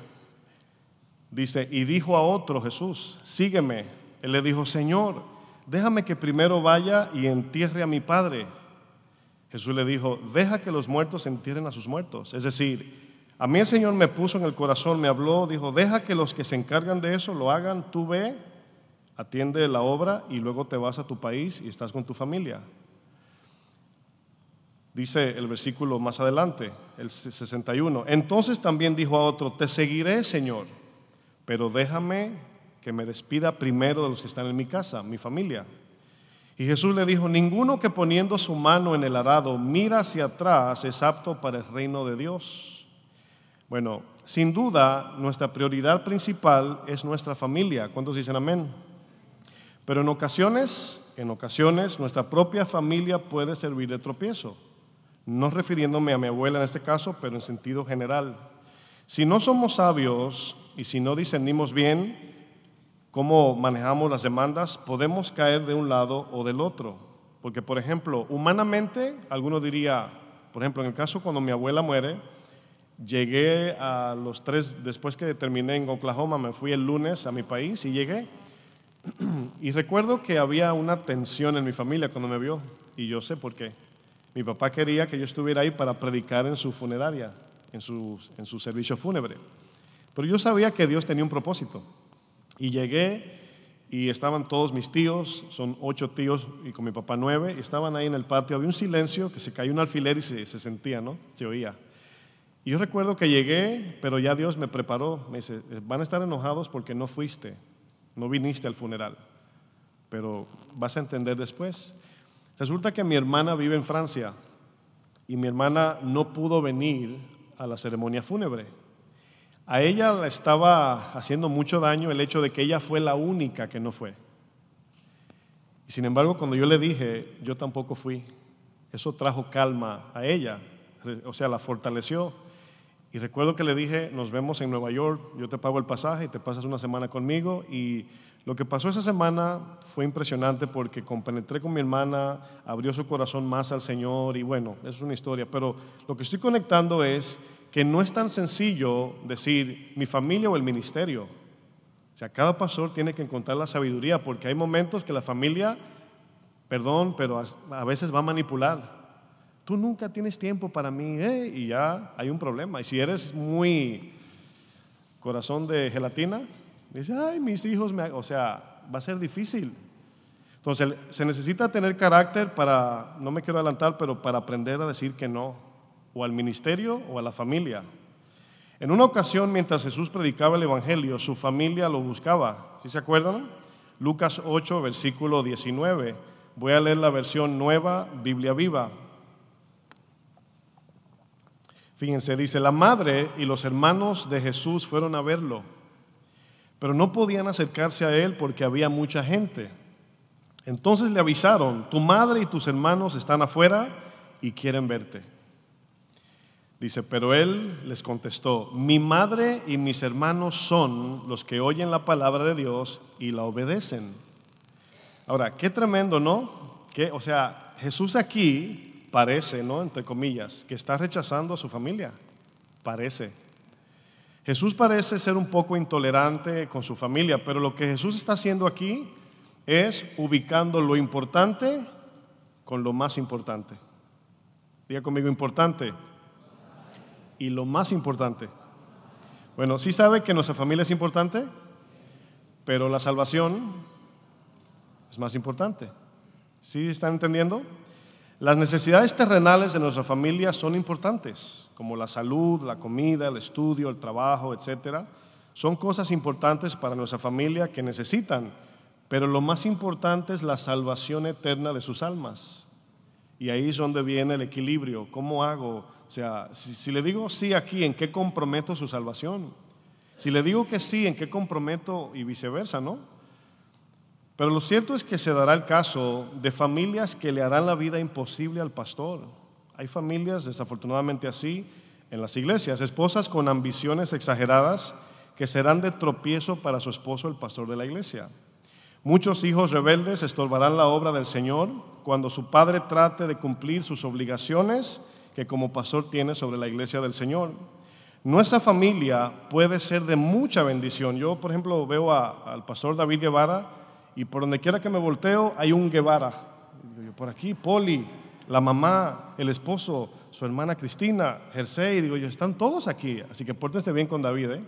[SPEAKER 1] dice, y dijo a otro Jesús, sígueme. Él le dijo, Señor, déjame que primero vaya y entierre a mi padre. Jesús le dijo, deja que los muertos entierren a sus muertos. Es decir, a mí el Señor me puso en el corazón, me habló, dijo, deja que los que se encargan de eso lo hagan, tú ve, atiende la obra y luego te vas a tu país y estás con tu familia. Dice el versículo más adelante, el 61. Entonces también dijo a otro, te seguiré, Señor, pero déjame que me despida primero de los que están en mi casa, mi familia. Y Jesús le dijo, ninguno que poniendo su mano en el arado mira hacia atrás es apto para el reino de Dios. Bueno, sin duda, nuestra prioridad principal es nuestra familia. ¿Cuántos dicen amén? Pero en ocasiones, en ocasiones, nuestra propia familia puede servir de tropiezo. No refiriéndome a mi abuela en este caso, pero en sentido general. Si no somos sabios y si no discernimos bien cómo manejamos las demandas, podemos caer de un lado o del otro. Porque, por ejemplo, humanamente, alguno diría, por ejemplo, en el caso cuando mi abuela muere, Llegué a los tres, después que terminé en Oklahoma, me fui el lunes a mi país y llegué. *clears throat* Y recuerdo que había una tensión en mi familia cuando me vio, y yo sé por qué. Mi papá quería que yo estuviera ahí para predicar en su funeraria, en su, en su servicio fúnebre. Pero yo sabía que Dios tenía un propósito. Y llegué y estaban todos mis tíos, son ocho tíos y con mi papá nueve, y estaban ahí en el patio. Había un silencio que se cayó un alfiler y se, se sentía, ¿no? Se oía. Y yo recuerdo que llegué, pero ya Dios me preparó. Me dice, van a estar enojados porque no fuiste, no viniste al funeral, pero vas a entender después. Resulta que mi hermana vive en Francia y mi hermana no pudo venir a la ceremonia fúnebre. A ella le estaba haciendo mucho daño el hecho de que ella fue la única que no fue. sin embargo, cuando yo le dije, yo tampoco fui, eso trajo calma a ella, o sea, la fortaleció y recuerdo que le dije, nos vemos en Nueva York, yo te pago el pasaje y te pasas una semana conmigo. Y lo que pasó esa semana fue impresionante porque compenetré con mi hermana, abrió su corazón más al Señor y bueno, es una historia. Pero lo que estoy conectando es que no es tan sencillo decir mi familia o el ministerio. O sea, cada pastor tiene que encontrar la sabiduría porque hay momentos que la familia, perdón, pero a veces va a manipular tú nunca tienes tiempo para mí, eh, y ya hay un problema. Y si eres muy corazón de gelatina, dice, ay, mis hijos, me... o sea, va a ser difícil. Entonces, se necesita tener carácter para, no me quiero adelantar, pero para aprender a decir que no, o al ministerio o a la familia. En una ocasión, mientras Jesús predicaba el Evangelio, su familia lo buscaba. ¿Sí se acuerdan? Lucas 8, versículo 19. Voy a leer la versión nueva, Biblia viva. Fíjense, dice, la madre y los hermanos de Jesús fueron a verlo, pero no podían acercarse a él porque había mucha gente. Entonces le avisaron, tu madre y tus hermanos están afuera y quieren verte. Dice, pero él les contestó, mi madre y mis hermanos son los que oyen la palabra de Dios y la obedecen. Ahora, qué tremendo, ¿no? Que, o sea, Jesús aquí parece, ¿no? Entre comillas, que está rechazando a su familia. Parece. Jesús parece ser un poco intolerante con su familia, pero lo que Jesús está haciendo aquí es ubicando lo importante con lo más importante. Diga conmigo, importante. Y lo más importante. Bueno, sí sabe que nuestra familia es importante, pero la salvación es más importante. ¿Sí están entendiendo? Las necesidades terrenales de nuestra familia son importantes, como la salud, la comida, el estudio, el trabajo, etc. Son cosas importantes para nuestra familia que necesitan, pero lo más importante es la salvación eterna de sus almas. Y ahí es donde viene el equilibrio. ¿Cómo hago? O sea, si, si le digo sí aquí, ¿en qué comprometo su salvación? Si le digo que sí, ¿en qué comprometo? Y viceversa, ¿no? Pero lo cierto es que se dará el caso de familias que le harán la vida imposible al pastor. Hay familias, desafortunadamente así, en las iglesias, esposas con ambiciones exageradas que serán de tropiezo para su esposo, el pastor de la iglesia. Muchos hijos rebeldes estorbarán la obra del Señor cuando su padre trate de cumplir sus obligaciones que como pastor tiene sobre la iglesia del Señor. Nuestra familia puede ser de mucha bendición. Yo, por ejemplo, veo al pastor David Guevara y por donde quiera que me volteo hay un Guevara. por aquí, Poli, la mamá, el esposo, su hermana Cristina, Jersey, digo yo, están todos aquí, así que pórtense bien con David, ¿eh?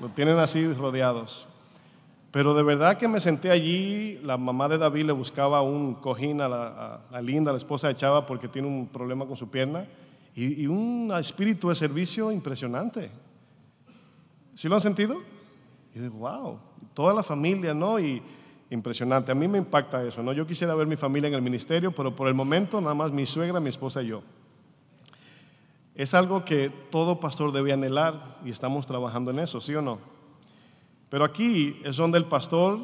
[SPEAKER 1] lo tienen así rodeados. Pero de verdad que me senté allí, la mamá de David le buscaba un cojín a, la, Linda, la esposa de Chava, porque tiene un problema con su pierna, y, y un espíritu de servicio impresionante. ¿Sí lo han sentido? yo digo, wow, toda la familia, ¿no? Y impresionante, a mí me impacta eso, ¿no? Yo quisiera ver mi familia en el ministerio, pero por el momento nada más mi suegra, mi esposa y yo. Es algo que todo pastor debe anhelar y estamos trabajando en eso, ¿sí o no? Pero aquí es donde el pastor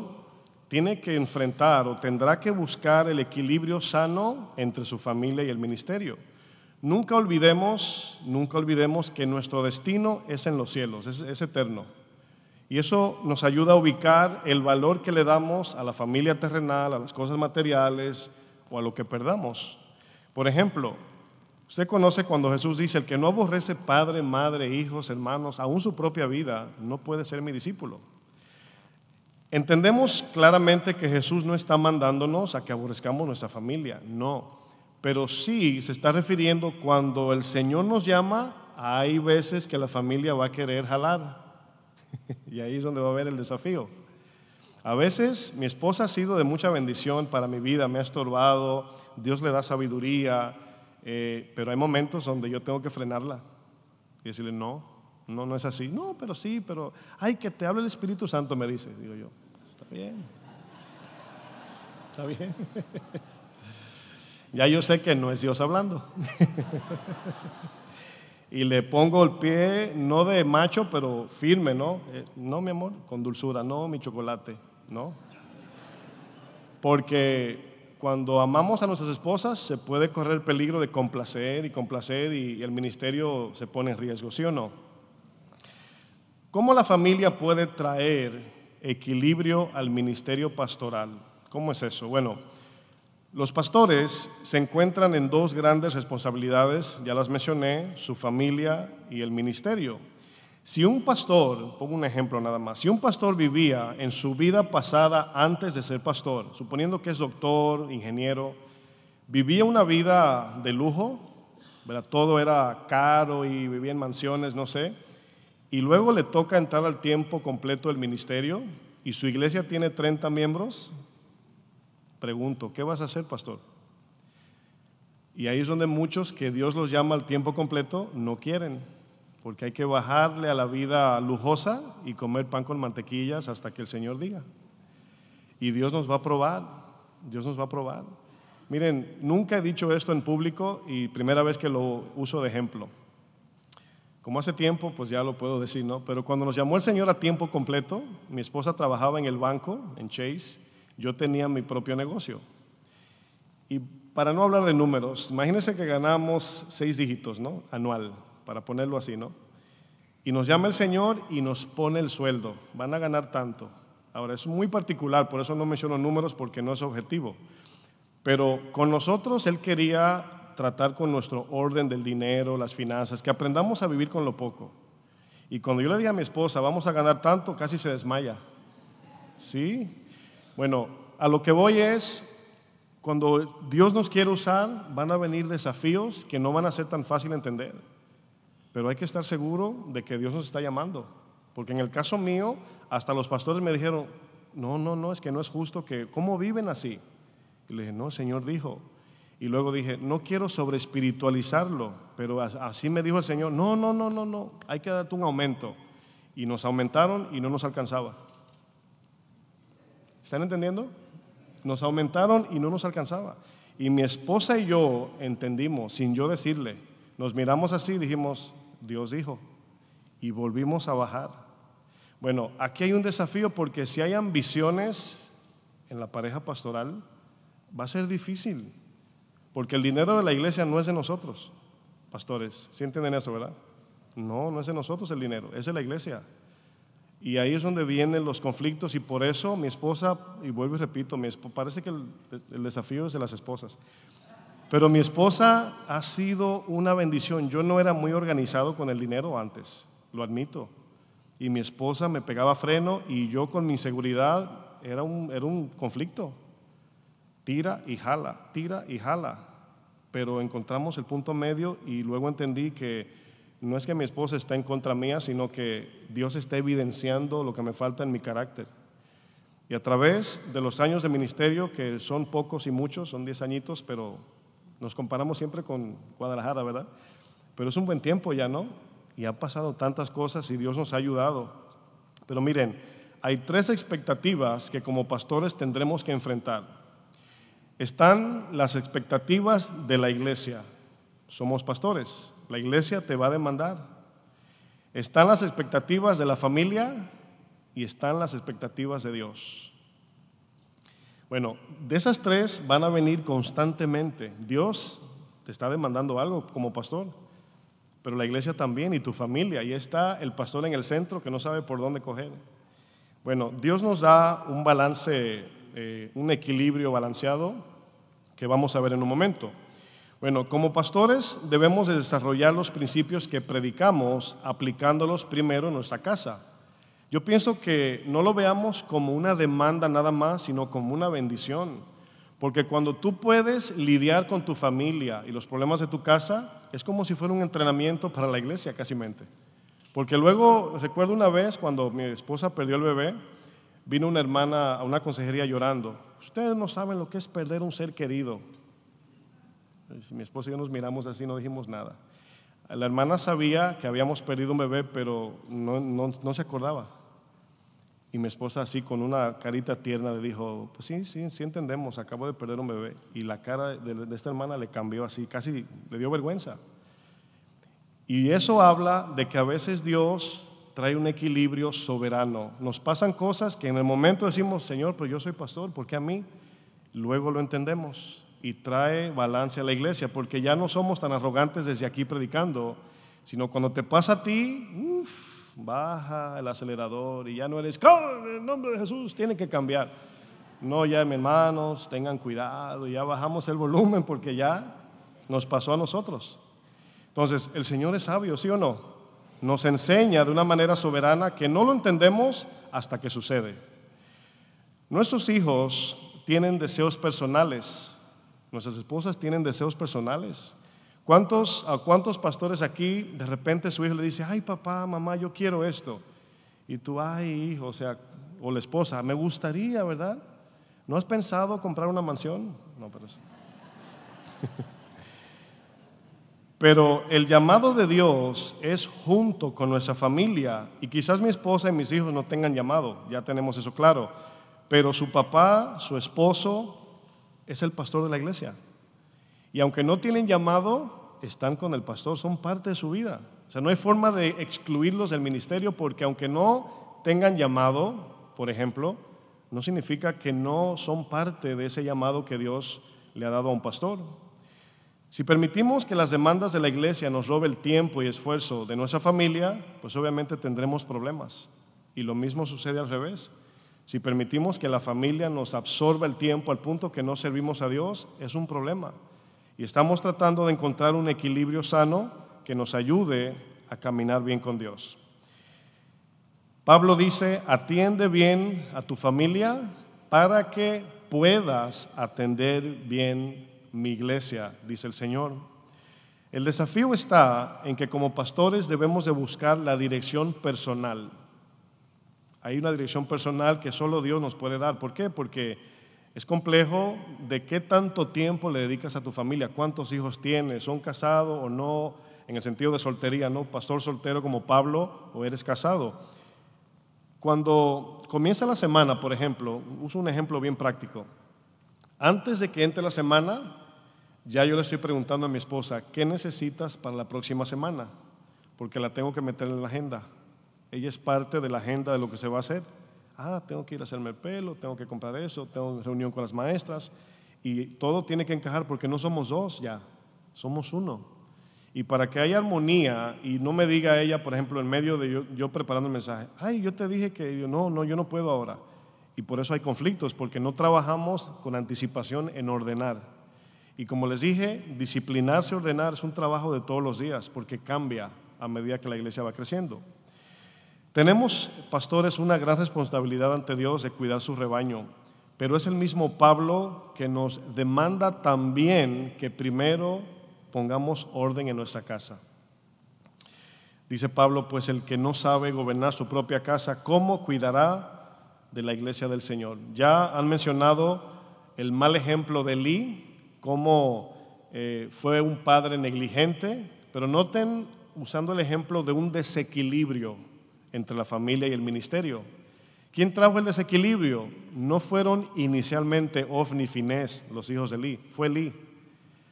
[SPEAKER 1] tiene que enfrentar o tendrá que buscar el equilibrio sano entre su familia y el ministerio. Nunca olvidemos, nunca olvidemos que nuestro destino es en los cielos, es eterno. Y eso nos ayuda a ubicar el valor que le damos a la familia terrenal, a las cosas materiales o a lo que perdamos. Por ejemplo, usted conoce cuando Jesús dice, el que no aborrece padre, madre, hijos, hermanos, aún su propia vida, no puede ser mi discípulo. Entendemos claramente que Jesús no está mandándonos a que aborrezcamos nuestra familia, no, pero sí se está refiriendo cuando el Señor nos llama, hay veces que la familia va a querer jalar. *laughs* y ahí es donde va a haber el desafío. A veces mi esposa ha sido de mucha bendición para mi vida, me ha estorbado, Dios le da sabiduría, eh, pero hay momentos donde yo tengo que frenarla y decirle, no, no, no es así. No, pero sí, pero, ay, que te hable el Espíritu Santo, me dice. Digo yo, está bien, está bien. *laughs* ya yo sé que no es Dios hablando. *laughs* y le pongo el pie, no de macho, pero firme, ¿no? Eh, no, mi amor, con dulzura, no, mi chocolate, ¿no? Porque cuando amamos a nuestras esposas se puede correr el peligro de complacer y complacer y, y el ministerio se pone en riesgo, ¿sí o no? ¿Cómo la familia puede traer equilibrio al ministerio pastoral? ¿Cómo es eso? Bueno, los pastores se encuentran en dos grandes responsabilidades, ya las mencioné, su familia y el ministerio. Si un pastor, pongo un ejemplo nada más, si un pastor vivía en su vida pasada antes de ser pastor, suponiendo que es doctor, ingeniero, vivía una vida de lujo, ¿verdad? todo era caro y vivía en mansiones, no sé, y luego le toca entrar al tiempo completo del ministerio y su iglesia tiene 30 miembros, Pregunto, ¿qué vas a hacer, pastor? Y ahí es donde muchos que Dios los llama al tiempo completo no quieren, porque hay que bajarle a la vida lujosa y comer pan con mantequillas hasta que el Señor diga. Y Dios nos va a probar, Dios nos va a probar. Miren, nunca he dicho esto en público y primera vez que lo uso de ejemplo. Como hace tiempo, pues ya lo puedo decir, ¿no? Pero cuando nos llamó el Señor a tiempo completo, mi esposa trabajaba en el banco, en Chase, yo tenía mi propio negocio. Y para no hablar de números, imagínense que ganamos seis dígitos, ¿no? Anual, para ponerlo así, ¿no? Y nos llama el Señor y nos pone el sueldo. Van a ganar tanto. Ahora, es muy particular, por eso no menciono números porque no es objetivo. Pero con nosotros Él quería tratar con nuestro orden del dinero, las finanzas, que aprendamos a vivir con lo poco. Y cuando yo le dije a mi esposa, vamos a ganar tanto, casi se desmaya. ¿Sí? Bueno, a lo que voy es, cuando Dios nos quiere usar, van a venir desafíos que no van a ser tan fácil de entender. Pero hay que estar seguro de que Dios nos está llamando. Porque en el caso mío, hasta los pastores me dijeron, no, no, no, es que no es justo que, ¿cómo viven así? Y le dije, no, el Señor dijo. Y luego dije, no quiero sobre espiritualizarlo, pero así me dijo el Señor, no, no, no, no, no, hay que darte un aumento. Y nos aumentaron y no nos alcanzaba. ¿Están entendiendo? Nos aumentaron y no nos alcanzaba. Y mi esposa y yo entendimos, sin yo decirle, nos miramos así y dijimos, Dios dijo, y volvimos a bajar. Bueno, aquí hay un desafío porque si hay ambiciones en la pareja pastoral, va a ser difícil, porque el dinero de la iglesia no es de nosotros, pastores, ¿sí entienden eso, verdad? No, no es de nosotros el dinero, es de la iglesia. Y ahí es donde vienen los conflictos y por eso mi esposa, y vuelvo y repito, mi parece que el, desafío es de las esposas, pero mi esposa ha sido una bendición. Yo no era muy organizado con el dinero antes, lo admito. Y mi esposa me pegaba freno y yo con mi inseguridad era un, era un conflicto. Tira y jala, tira y jala. Pero encontramos el punto medio y luego entendí que no es que mi esposa esté en contra mía, sino que Dios está evidenciando lo que me falta en mi carácter. Y a través de los años de ministerio, que son pocos y muchos, son diez añitos, pero nos comparamos siempre con Guadalajara, ¿verdad? Pero es un buen tiempo ya, ¿no? Y ha pasado tantas cosas y Dios nos ha ayudado. Pero miren, hay tres expectativas que como pastores tendremos que enfrentar. Están las expectativas de la iglesia. Somos pastores. La iglesia te va a demandar. Están las expectativas de la familia y están las expectativas de Dios. Bueno, de esas tres van a venir constantemente. Dios te está demandando algo como pastor, pero la iglesia también y tu familia. Y está el pastor en el centro que no sabe por dónde coger. Bueno, Dios nos da un balance, eh, un equilibrio balanceado que vamos a ver en un momento. Bueno, como pastores debemos desarrollar los principios que predicamos aplicándolos primero en nuestra casa. Yo pienso que no lo veamos como una demanda nada más, sino como una bendición. Porque cuando tú puedes lidiar con tu familia y los problemas de tu casa, es como si fuera un entrenamiento para la iglesia, casi mente. Porque luego, recuerdo una vez cuando mi esposa perdió el bebé, vino una hermana a una consejería llorando. Ustedes no saben lo que es perder un ser querido. Mi esposa y yo nos miramos así, no dijimos nada. La hermana sabía que habíamos perdido un bebé, pero no, se acordaba. Y mi esposa así con una carita tierna le dijo, pues sí, sí, sí entendemos, acabo de perder un bebé. Y la cara de, de esta hermana le cambió así, casi le dio vergüenza. Y eso habla de que a veces Dios trae un equilibrio soberano. Nos pasan cosas que en el momento decimos, Señor, pero yo soy pastor, ¿por qué a mí? Luego lo entendemos y trae balance a la iglesia, porque ya no somos tan arrogantes desde aquí predicando, sino cuando te pasa a ti, baja el acelerador y ya no eres, en el nombre de Jesús, tiene que cambiar. No, ya mis hermanos, tengan cuidado, ya bajamos el volumen porque ya nos pasó a nosotros. Entonces, el Señor es sabio, ¿sí o no? Nos enseña de una manera soberana que no lo entendemos hasta que sucede. Nuestros hijos tienen deseos personales, Nuestras esposas tienen deseos personales. ¿Cuántos, ¿A cuántos pastores aquí de repente su hijo le dice, ay papá, mamá, yo quiero esto? Y tú, ay hijo, o sea, o la esposa, me gustaría, ¿verdad? ¿No has pensado comprar una mansión? No, pero... sí. *laughs* Pero el llamado de Dios es junto con nuestra familia. Y quizás mi esposa y mis hijos no tengan llamado, ya tenemos eso claro. Pero su papá, su esposo, es el pastor de la iglesia. Y aunque no tienen llamado, están con el pastor, son parte de su vida. O sea, no hay forma de excluirlos del ministerio porque aunque no tengan llamado, por ejemplo, no significa que no son parte de ese llamado que Dios le ha dado a un pastor. Si permitimos que las demandas de la iglesia nos robe el tiempo y esfuerzo de nuestra familia, pues obviamente tendremos problemas. Y lo mismo sucede al revés. Si permitimos que la familia nos absorba el tiempo al punto que no servimos a Dios, es un problema. Y estamos tratando de encontrar un equilibrio sano que nos ayude a caminar bien con Dios. Pablo dice, atiende bien a tu familia para que puedas atender bien mi iglesia, dice el Señor. El desafío está en que como pastores debemos de buscar la dirección personal hay una dirección personal que solo Dios nos puede dar. ¿Por qué? Porque es complejo de qué tanto tiempo le dedicas a tu familia, cuántos hijos tienes, son casados o no, en el sentido de soltería, ¿no? Pastor soltero como Pablo o eres casado. Cuando comienza la semana, por ejemplo, uso un ejemplo bien práctico. Antes de que entre la semana, ya yo le estoy preguntando a mi esposa, ¿qué necesitas para la próxima semana? Porque la tengo que meter en la agenda. Ella es parte de la agenda de lo que se va a hacer. Ah, tengo que ir a hacerme el pelo, tengo que comprar eso, tengo reunión con las maestras. Y todo tiene que encajar porque no somos dos ya, somos uno. Y para que haya armonía y no me diga ella, por ejemplo, en medio de yo, preparando el mensaje, ay, yo te dije que no, no, yo no puedo ahora. Y por eso hay conflictos, porque no trabajamos con anticipación en ordenar. Y como les dije, disciplinarse, ordenar es un trabajo de todos los días, porque cambia a medida que la iglesia va creciendo. Tenemos, pastores, una gran responsabilidad ante Dios de cuidar su rebaño, pero es el mismo Pablo que nos demanda también que primero pongamos orden en nuestra casa. Dice Pablo, pues el que no sabe gobernar su propia casa, ¿cómo cuidará de la iglesia del Señor? Ya han mencionado el mal ejemplo de Lee, cómo eh, fue un padre negligente, pero noten usando el ejemplo de un desequilibrio entre la familia y el ministerio. ¿Quién trajo el desequilibrio? No fueron inicialmente Ofni y Finés, los hijos de Li, fue Li.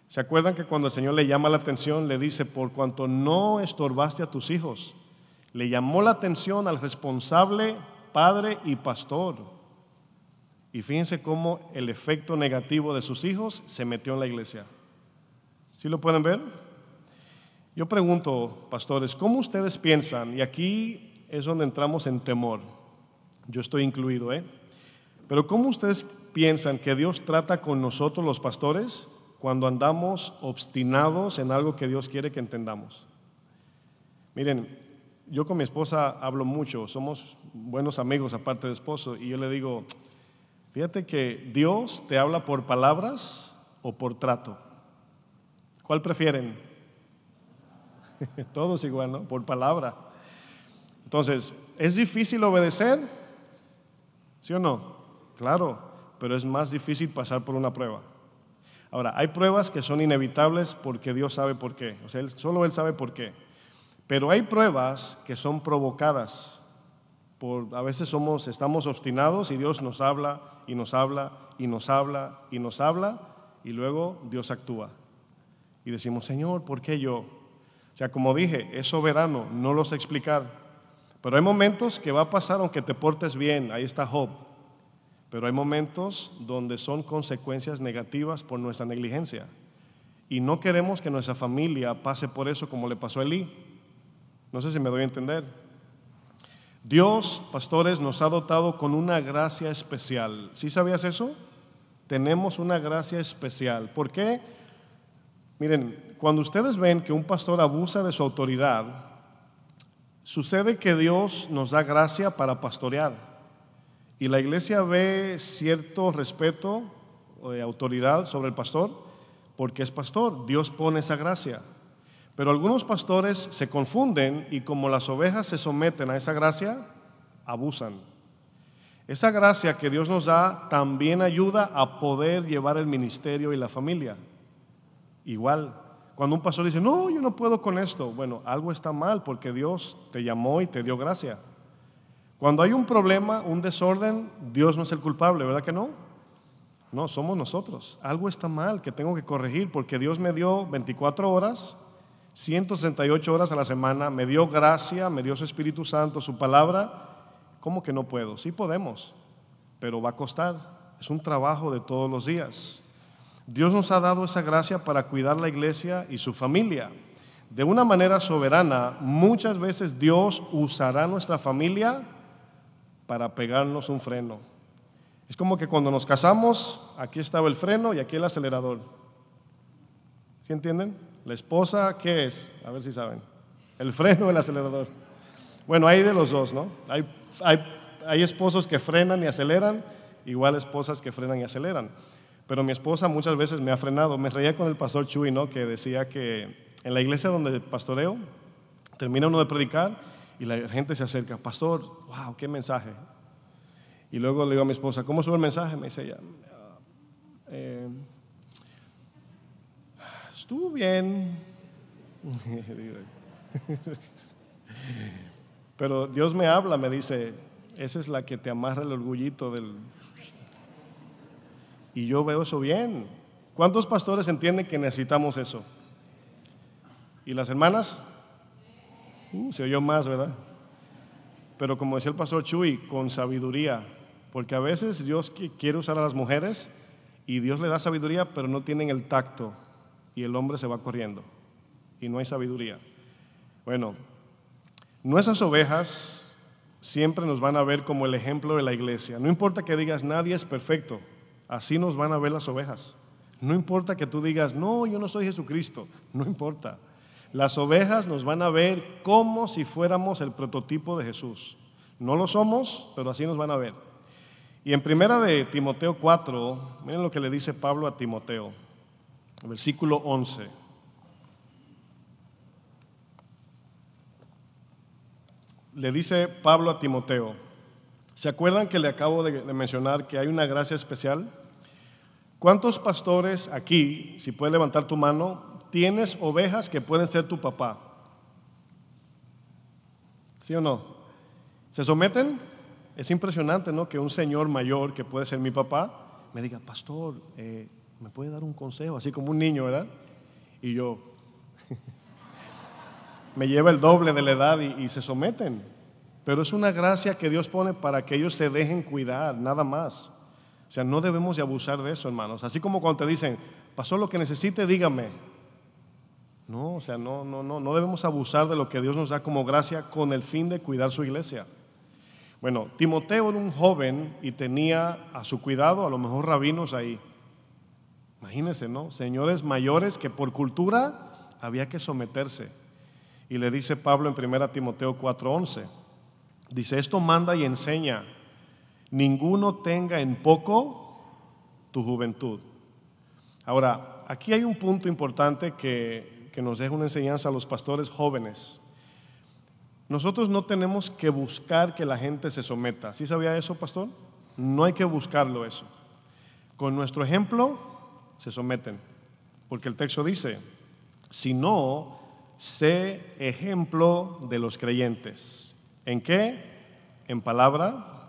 [SPEAKER 1] ¿Se acuerdan que cuando el Señor le llama la atención, le dice, por cuanto no estorbaste a tus hijos? Le llamó la atención al responsable padre y pastor. Y fíjense cómo el efecto negativo de sus hijos se metió en la iglesia. ¿Sí lo pueden ver? Yo pregunto, pastores, ¿cómo ustedes piensan? Y aquí es donde entramos en temor. Yo estoy incluido, ¿eh? Pero ¿cómo ustedes piensan que Dios trata con nosotros los pastores cuando andamos obstinados en algo que Dios quiere que entendamos? Miren, yo con mi esposa hablo mucho, somos buenos amigos aparte de esposo, y yo le digo, fíjate que Dios te habla por palabras o por trato. ¿Cuál prefieren? *laughs* Todos igual, ¿no? Por palabra. Entonces, ¿es difícil obedecer? ¿Sí o no? Claro, pero es más difícil pasar por una prueba. Ahora, hay pruebas que son inevitables porque Dios sabe por qué, o sea, solo Él sabe por qué. Pero hay pruebas que son provocadas. Por, a veces somos, estamos obstinados y Dios nos habla y nos habla y nos habla y nos habla y luego Dios actúa. Y decimos, Señor, ¿por qué yo? O sea, como dije, es soberano, no lo sé explicar pero hay momentos que va a pasar aunque te portes bien, ahí está Job. Pero hay momentos donde son consecuencias negativas por nuestra negligencia. Y no queremos que nuestra familia pase por eso como le pasó a Eli. No sé si me doy a entender. Dios, pastores, nos ha dotado con una gracia especial. ¿Sí sabías eso? Tenemos una gracia especial. ¿Por qué? Miren, cuando ustedes ven que un pastor abusa de su autoridad, Sucede que Dios nos da gracia para pastorear y la iglesia ve cierto respeto, o eh, autoridad sobre el pastor, porque es pastor, Dios pone esa gracia. Pero algunos pastores se confunden y como las ovejas se someten a esa gracia, abusan. Esa gracia que Dios nos da también ayuda a poder llevar el ministerio y la familia. Igual. Cuando un pastor dice, no, yo no puedo con esto, bueno, algo está mal porque Dios te llamó y te dio gracia. Cuando hay un problema, un desorden, Dios no es el culpable, ¿verdad que no? No, somos nosotros. Algo está mal que tengo que corregir porque Dios me dio 24 horas, 168 horas a la semana, me dio gracia, me dio su Espíritu Santo, su palabra. ¿Cómo que no puedo? Sí podemos, pero va a costar. Es un trabajo de todos los días. Dios nos ha dado esa gracia para cuidar la iglesia y su familia. De una manera soberana, muchas veces Dios usará nuestra familia para pegarnos un freno. Es como que cuando nos casamos, aquí estaba el freno y aquí el acelerador. ¿Sí entienden? La esposa, ¿qué es? A ver si saben. El freno, el acelerador. Bueno, hay de los dos, ¿no? Hay, hay, hay esposos que frenan y aceleran, igual esposas que frenan y aceleran. Pero mi esposa muchas veces me ha frenado. Me reía con el pastor Chuy, ¿no? Que decía que en la iglesia donde pastoreo, termina uno de predicar y la gente se acerca. Pastor, wow, qué mensaje. Y luego le digo a mi esposa, ¿cómo sube el mensaje? Me dice ella, ah, eh, estuvo bien. *laughs* Pero Dios me habla, me dice, esa es la que te amarra el orgullito del, y yo veo eso bien. ¿Cuántos pastores entienden que necesitamos eso? ¿Y las hermanas? Uh, se oyó más, ¿verdad? Pero como decía el pastor Chuy, con sabiduría, porque a veces Dios quiere usar a las mujeres y Dios le da sabiduría, pero no tienen el tacto y el hombre se va corriendo y no hay sabiduría. Bueno, nuestras ovejas siempre nos van a ver como el ejemplo de la iglesia. No importa que digas, nadie es perfecto. Así nos van a ver las ovejas. No importa que tú digas, no, yo no soy Jesucristo, no importa. Las ovejas nos van a ver como si fuéramos el prototipo de Jesús. No lo somos, pero así nos van a ver. Y en primera de Timoteo 4, miren lo que le dice Pablo a Timoteo, versículo 11. Le dice Pablo a Timoteo, ¿Se acuerdan que le acabo de, mencionar que hay una gracia especial? ¿Cuántos pastores aquí, si puedes levantar tu mano, tienes ovejas que pueden ser tu papá? ¿Sí o no? ¿Se someten? Es impresionante, ¿no? Que un señor mayor que puede ser mi papá me diga, pastor, eh, ¿me puede dar un consejo? Así como un niño, ¿verdad? Y yo, *laughs* me lleva el doble de la edad y, y se someten. Pero es una gracia que Dios pone para que ellos se dejen cuidar, nada más. O sea, no debemos de abusar de eso, hermanos. Así como cuando te dicen, pasó lo que necesite, dígame. No, o sea, no, no, no, no debemos abusar de lo que Dios nos da como gracia con el fin de cuidar su iglesia. Bueno, Timoteo era un joven y tenía a su cuidado a lo mejor rabinos ahí. Imagínense, ¿no? Señores mayores que por cultura había que someterse. Y le dice Pablo en 1 Timoteo 4:11. Dice, esto manda y enseña, ninguno tenga en poco tu juventud. Ahora, aquí hay un punto importante que, nos deja una enseñanza a los pastores jóvenes. Nosotros no tenemos que buscar que la gente se someta. ¿Sí sabía eso, pastor? No hay que buscarlo eso. Con nuestro ejemplo se someten, porque el texto dice, si no, sé ejemplo de los creyentes. ¿En qué? En palabra,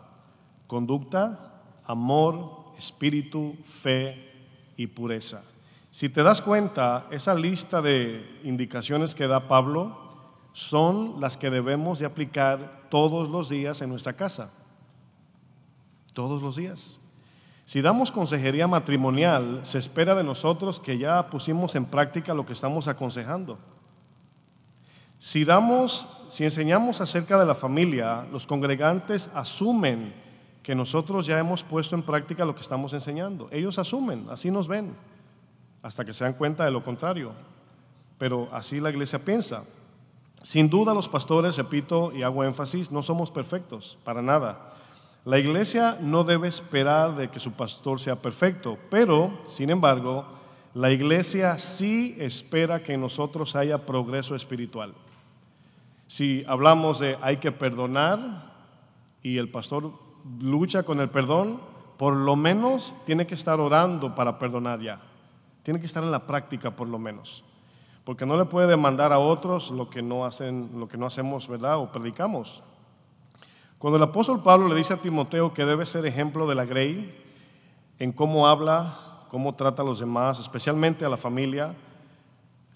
[SPEAKER 1] conducta, amor, espíritu, fe y pureza. Si te das cuenta, esa lista de indicaciones que da Pablo son las que debemos de aplicar todos los días en nuestra casa. Todos los días. Si damos consejería matrimonial, se espera de nosotros que ya pusimos en práctica lo que estamos aconsejando. Si, damos, si enseñamos acerca de la familia, los congregantes asumen que nosotros ya hemos puesto en práctica lo que estamos enseñando. Ellos asumen, así nos ven, hasta que se dan cuenta de lo contrario. Pero así la iglesia piensa. Sin duda los pastores, repito y hago énfasis, no somos perfectos, para nada. La iglesia no debe esperar de que su pastor sea perfecto, pero, sin embargo, la iglesia sí espera que nosotros haya progreso espiritual. Si hablamos de hay que perdonar y el pastor lucha con el perdón, por lo menos tiene que estar orando para perdonar ya. Tiene que estar en la práctica por lo menos. Porque no le puede demandar a otros lo que no, hacen, lo que no hacemos, ¿verdad? O predicamos. Cuando el apóstol Pablo le dice a Timoteo que debe ser ejemplo de la grey en cómo habla, cómo trata a los demás, especialmente a la familia,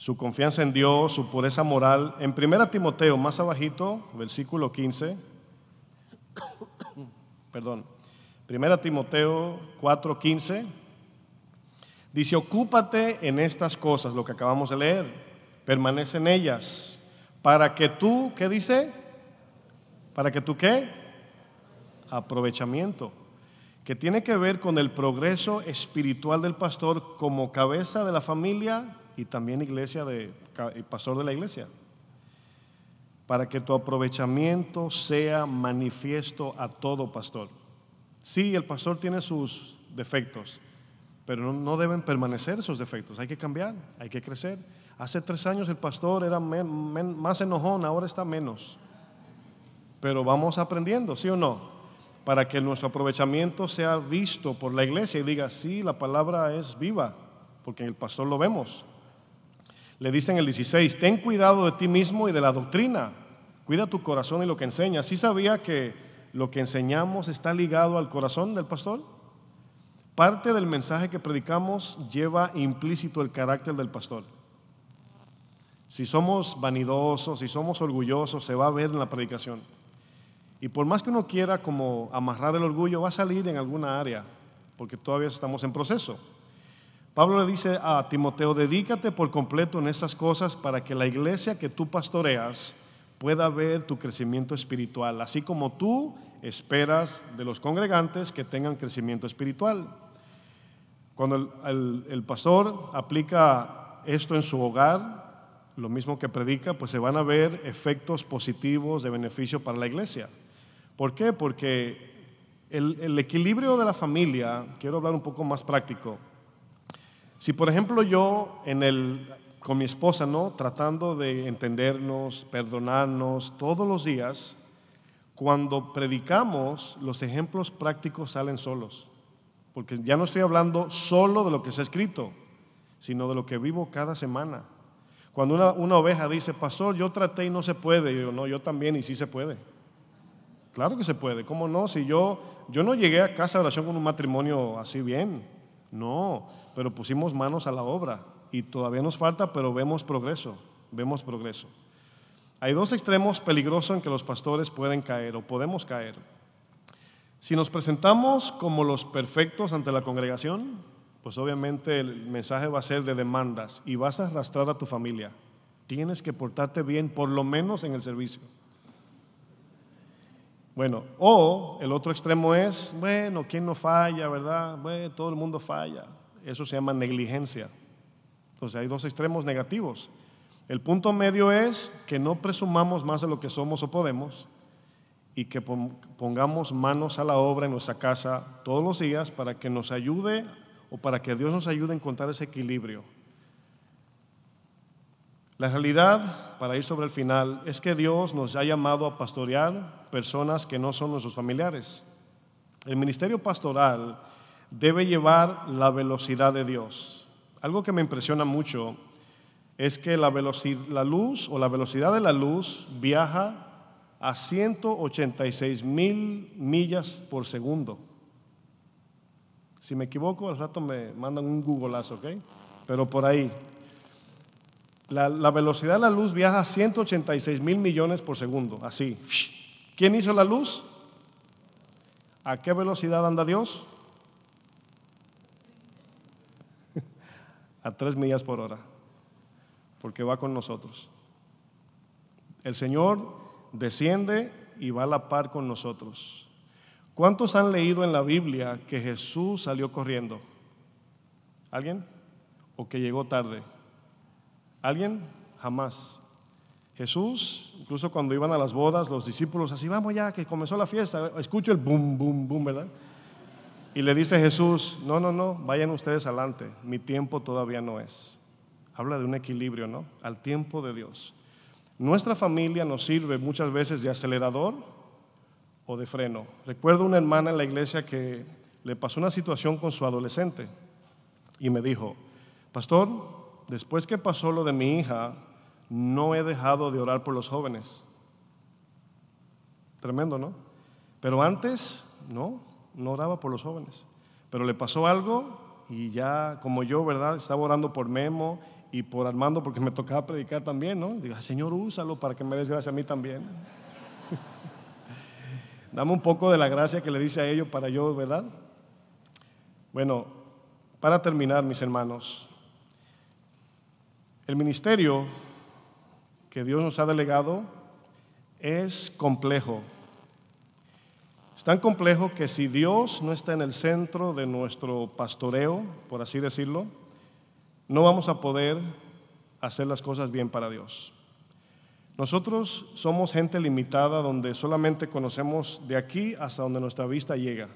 [SPEAKER 1] su confianza en Dios, su pureza moral. En 1 Timoteo, más abajito, versículo 15, *coughs* perdón, 1 Timoteo 4, 15, dice, ocúpate en estas cosas, lo que acabamos de leer, permanece en ellas, para que tú, ¿qué dice? Para que tú, ¿qué? Aprovechamiento que tiene que ver con el progreso espiritual del pastor como cabeza de la familia y también iglesia de pastor de la iglesia, para que tu aprovechamiento sea manifiesto a todo pastor. Sí, el pastor tiene sus defectos, pero no, deben permanecer esos defectos, hay que cambiar, hay que crecer. Hace tres años el pastor era más enojón, ahora está menos. Pero vamos aprendiendo, ¿sí o no? Para que nuestro aprovechamiento sea visto por la iglesia y diga, sí, la palabra es viva, porque en el pastor lo vemos le dicen el 16, ten cuidado de ti mismo y de la doctrina, cuida tu corazón y lo que enseñas. ¿Sí sabía que lo que enseñamos está ligado al corazón del pastor? Parte del mensaje que predicamos lleva implícito el carácter del pastor. Si somos vanidosos, si somos orgullosos, se va a ver en la predicación. Y por más que uno quiera como amarrar el orgullo, va a salir en alguna área, porque todavía estamos en proceso. Pablo le dice a Timoteo, dedícate por completo en estas cosas para que la iglesia que tú pastoreas pueda ver tu crecimiento espiritual, así como tú esperas de los congregantes que tengan crecimiento espiritual. Cuando el, pastor aplica esto en su hogar, lo mismo que predica, pues se van a ver efectos positivos de beneficio para la iglesia. ¿Por qué? Porque el equilibrio de la familia, quiero hablar un poco más práctico, si por ejemplo yo con mi esposa, ¿no? Tratando de entendernos, perdonarnos todos los días, cuando predicamos, los ejemplos prácticos salen solos. Porque ya no estoy hablando solo de lo que se ha escrito, sino de lo que vivo cada semana. Cuando una, oveja dice, pastor, yo traté y no se puede, yo digo, no, yo también y sí se puede. Claro que se puede, ¿cómo no? Si yo, yo no llegué a casa de oración con un matrimonio así bien, no pero pusimos manos a la obra y todavía nos falta, pero vemos progreso, vemos progreso. Hay dos extremos peligrosos en que los pastores pueden caer o podemos caer. Si nos presentamos como los perfectos ante la congregación, pues obviamente el mensaje va a ser de demandas y vas a arrastrar a tu familia. Tienes que portarte bien, por lo menos en el servicio. Bueno, o el otro extremo es, bueno, ¿quién no falla, verdad? Bueno, todo el mundo falla. Eso se llama negligencia. Entonces hay dos extremos negativos. El punto medio es que no presumamos más de lo que somos o podemos y que pongamos manos a la obra en nuestra casa todos los días para que nos ayude o para que Dios nos ayude a encontrar ese equilibrio. La realidad, para ir sobre el final, es que Dios nos ha llamado a pastorear personas que no son nuestros familiares. El ministerio pastoral debe llevar la velocidad de Dios. Algo que me impresiona mucho es que la, la luz o la velocidad de la luz viaja a 186 mil millas por segundo. Si me equivoco, al rato me mandan un googleazo, ¿ok? Pero por ahí. La, la velocidad de la luz viaja a 186 mil millones por segundo, así. ¿Quién hizo la luz? ¿A qué velocidad anda Dios? a tres millas por hora, porque va con nosotros. El Señor desciende y va a la par con nosotros. ¿Cuántos han leído en la Biblia que Jesús salió corriendo? ¿Alguien? ¿O que llegó tarde? ¿Alguien? Jamás. Jesús, incluso cuando iban a las bodas, los discípulos, así vamos ya, que comenzó la fiesta, escucho el boom, boom, boom, ¿verdad? Y le dice Jesús, no, no, no, vayan ustedes adelante, mi tiempo todavía no es. Habla de un equilibrio, ¿no? Al tiempo de Dios. Nuestra familia nos sirve muchas veces de acelerador o de freno. Recuerdo una hermana en la iglesia que le pasó una situación con su adolescente y me dijo, pastor, después que pasó lo de mi hija, no he dejado de orar por los jóvenes. Tremendo, ¿no? Pero antes, no, no oraba por los jóvenes. Pero le pasó algo y ya, como yo, ¿verdad? Estaba orando por Memo y por Armando porque me tocaba predicar también, ¿no? Digo, Señor, úsalo para que me des gracia a mí también. *laughs* Dame un poco de la gracia que le dice a ellos para yo, ¿verdad? Bueno, para terminar, mis hermanos, el ministerio que Dios nos ha delegado es complejo. Es tan complejo que si Dios no está en el centro de nuestro pastoreo, por así decirlo, no vamos a poder hacer las cosas bien para Dios. Nosotros somos gente limitada donde solamente conocemos de aquí hasta donde nuestra vista llega.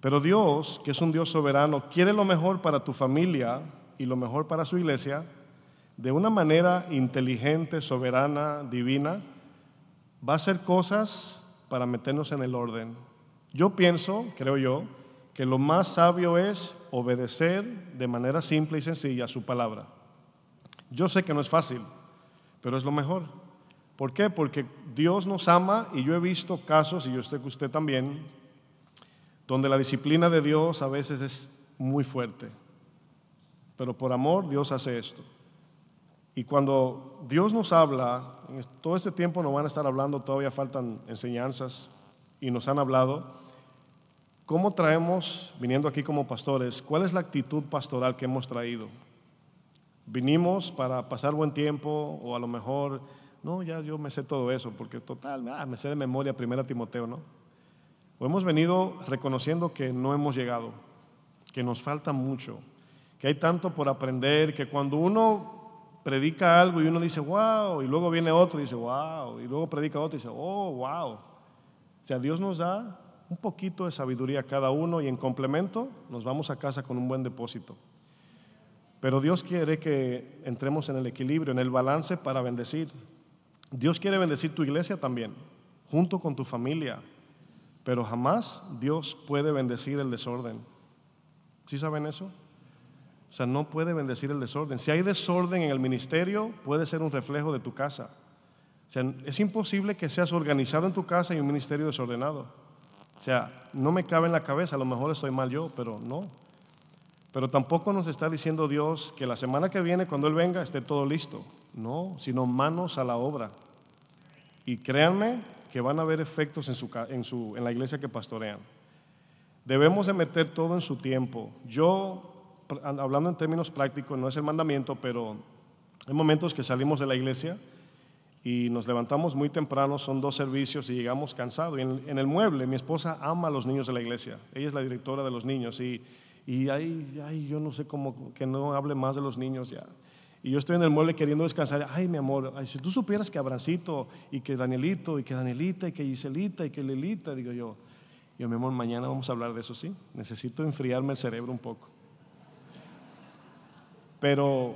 [SPEAKER 1] Pero Dios, que es un Dios soberano, quiere lo mejor para tu familia y lo mejor para su iglesia, de una manera inteligente, soberana, divina, va a hacer cosas para meternos en el orden. Yo pienso, creo yo, que lo más sabio es obedecer de manera simple y sencilla su palabra. Yo sé que no es fácil, pero es lo mejor. ¿Por qué? Porque Dios nos ama y yo he visto casos, y yo sé que usted también, donde la disciplina de Dios a veces es muy fuerte. Pero por amor Dios hace esto. Y cuando Dios nos habla, todo este tiempo nos van a estar hablando, todavía faltan enseñanzas y nos han hablado. ¿Cómo traemos, viniendo aquí como pastores, cuál es la actitud pastoral que hemos traído? ¿Vinimos para pasar buen tiempo o a lo mejor, no, ya yo me sé todo eso, porque total, ah, me sé de memoria Primera Timoteo, ¿no? O hemos venido reconociendo que no hemos llegado, que nos falta mucho, que hay tanto por aprender, que cuando uno predica algo y uno dice, wow, y luego viene otro y dice, wow, y luego predica otro y dice, oh, wow. O sea, Dios nos da un poquito de sabiduría a cada uno y en complemento nos vamos a casa con un buen depósito. Pero Dios quiere que entremos en el equilibrio, en el balance para bendecir. Dios quiere bendecir tu iglesia también, junto con tu familia, pero jamás Dios puede bendecir el desorden. ¿Sí saben eso? O sea, no puede bendecir el desorden. Si hay desorden en el ministerio, puede ser un reflejo de tu casa. O sea, es imposible que seas organizado en tu casa y un ministerio desordenado. O sea, no me cabe en la cabeza, a lo mejor estoy mal yo, pero no. Pero tampoco nos está diciendo Dios que la semana que viene, cuando Él venga, esté todo listo. No, sino manos a la obra. Y créanme que van a haber efectos en, su, en, su, en la iglesia que pastorean. Debemos de meter todo en su tiempo. Yo hablando en términos prácticos, no es el mandamiento, pero hay momentos que salimos de la iglesia y nos levantamos muy temprano, son dos servicios y llegamos cansados. en, el mueble, mi esposa ama a los niños de la iglesia, ella es la directora de los niños y, y ahí, yo no sé cómo que no hable más de los niños ya. Y yo estoy en el mueble queriendo descansar. Ay, mi amor, si tú supieras que Abrancito y que Danielito y que Danielita y que Giselita y que Lelita, digo yo, yo, mi amor, mañana vamos a hablar de eso, ¿sí? Necesito enfriarme el cerebro un poco pero,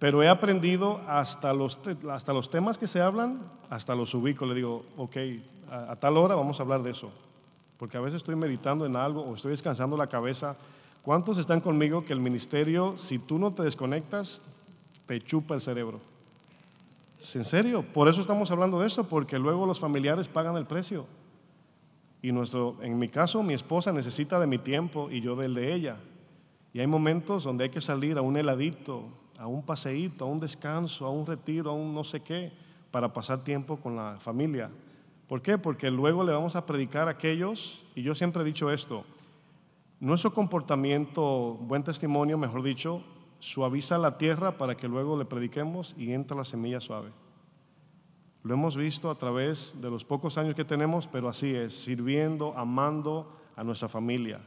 [SPEAKER 1] pero he aprendido hasta los, hasta los temas que se hablan, hasta los ubico, le digo, ok, a, tal hora vamos a hablar de eso, porque a veces estoy meditando en algo o estoy descansando la cabeza. ¿Cuántos están conmigo que el ministerio, si tú no te desconectas, te chupa el cerebro? ¿En serio? Por eso estamos hablando de eso, porque luego los familiares pagan el precio. Y nuestro, en mi caso, mi esposa necesita de mi tiempo y yo del de ella. Y hay momentos donde hay que salir a un heladito, a un paseíto, a un descanso, a un retiro, a un no sé qué, para pasar tiempo con la familia. ¿Por qué? Porque luego le vamos a predicar a aquellos, y yo siempre he dicho esto, nuestro comportamiento, buen testimonio, mejor dicho, suaviza la tierra para que luego le prediquemos y entra la semilla suave. Lo hemos visto a través de los pocos años que tenemos, pero así es, sirviendo, amando a nuestra familia.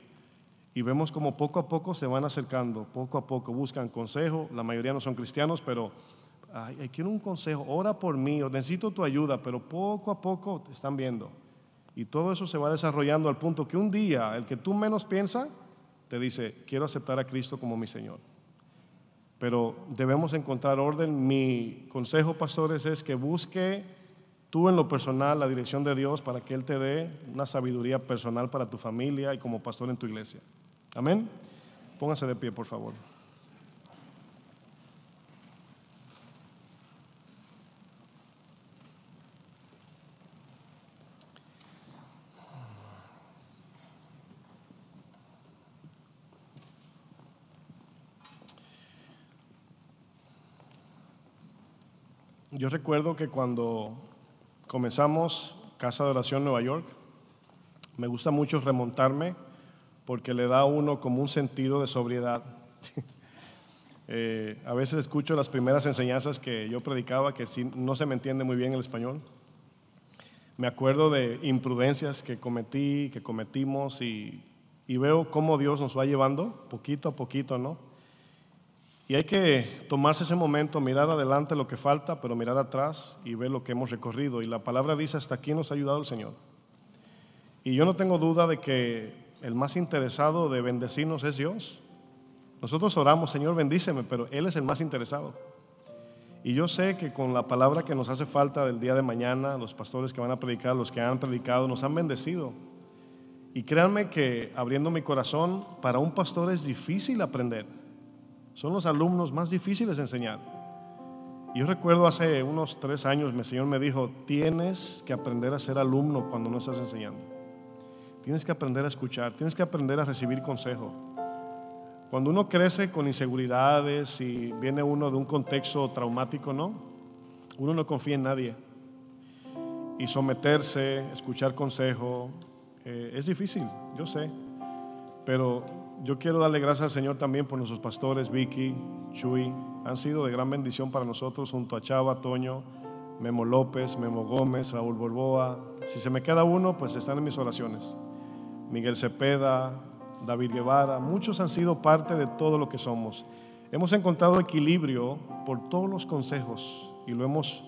[SPEAKER 1] Y vemos como poco a poco se van acercando, poco a poco buscan consejo. La mayoría no son cristianos, pero quiero un consejo, ora por mí, necesito tu ayuda, pero poco a poco te están viendo. Y todo eso se va desarrollando al punto que un día, el que tú menos piensa, te dice, quiero aceptar a Cristo como mi Señor. Pero debemos encontrar orden. Mi consejo, pastores, es que busque tú en lo personal la dirección de Dios para que Él te dé una sabiduría personal para tu familia y como pastor en tu iglesia. Amén. Póngase de pie, por favor. Yo recuerdo que cuando comenzamos Casa de Oración Nueva York, me gusta mucho remontarme porque le da a uno como un sentido de sobriedad. *laughs* Eh, a veces escucho las primeras enseñanzas que yo predicaba que si, no se me entiende muy bien el español. Me acuerdo de imprudencias que cometí, que cometimos y, y veo cómo Dios nos va llevando poquito a poquito, ¿no? Y hay que tomarse ese momento, mirar adelante lo que falta, pero mirar atrás y ver lo que hemos recorrido. Y la palabra dice, hasta aquí nos ha ayudado el Señor. Y yo no tengo duda de que el más interesado de bendecirnos es Dios. Nosotros oramos, Señor, bendíceme, pero Él es el más interesado. Y yo sé que con la palabra que nos hace falta del día de mañana, los pastores que van a predicar, los que han predicado, nos han bendecido. Y créanme que abriendo mi corazón, para un pastor es difícil aprender. Son los alumnos más difíciles de enseñar. Yo recuerdo hace unos tres años, mi Señor me dijo, tienes que aprender a ser alumno cuando no estás enseñando. Tienes que aprender a escuchar, tienes que aprender a recibir consejo. Cuando uno crece con inseguridades y viene uno de un contexto traumático, no, uno no confía en nadie. Y someterse, escuchar consejo, eh, es difícil, yo sé. Pero yo quiero darle gracias al Señor también por nuestros pastores, Vicky, Chuy. Han sido de gran bendición para nosotros junto a Chava, Toño, Memo López, Memo Gómez, Raúl Borboa. Si se me queda uno, pues están en mis oraciones. Miguel Cepeda, David Guevara, muchos han sido parte de todo lo que somos. Hemos encontrado equilibrio por todos los consejos y lo hemos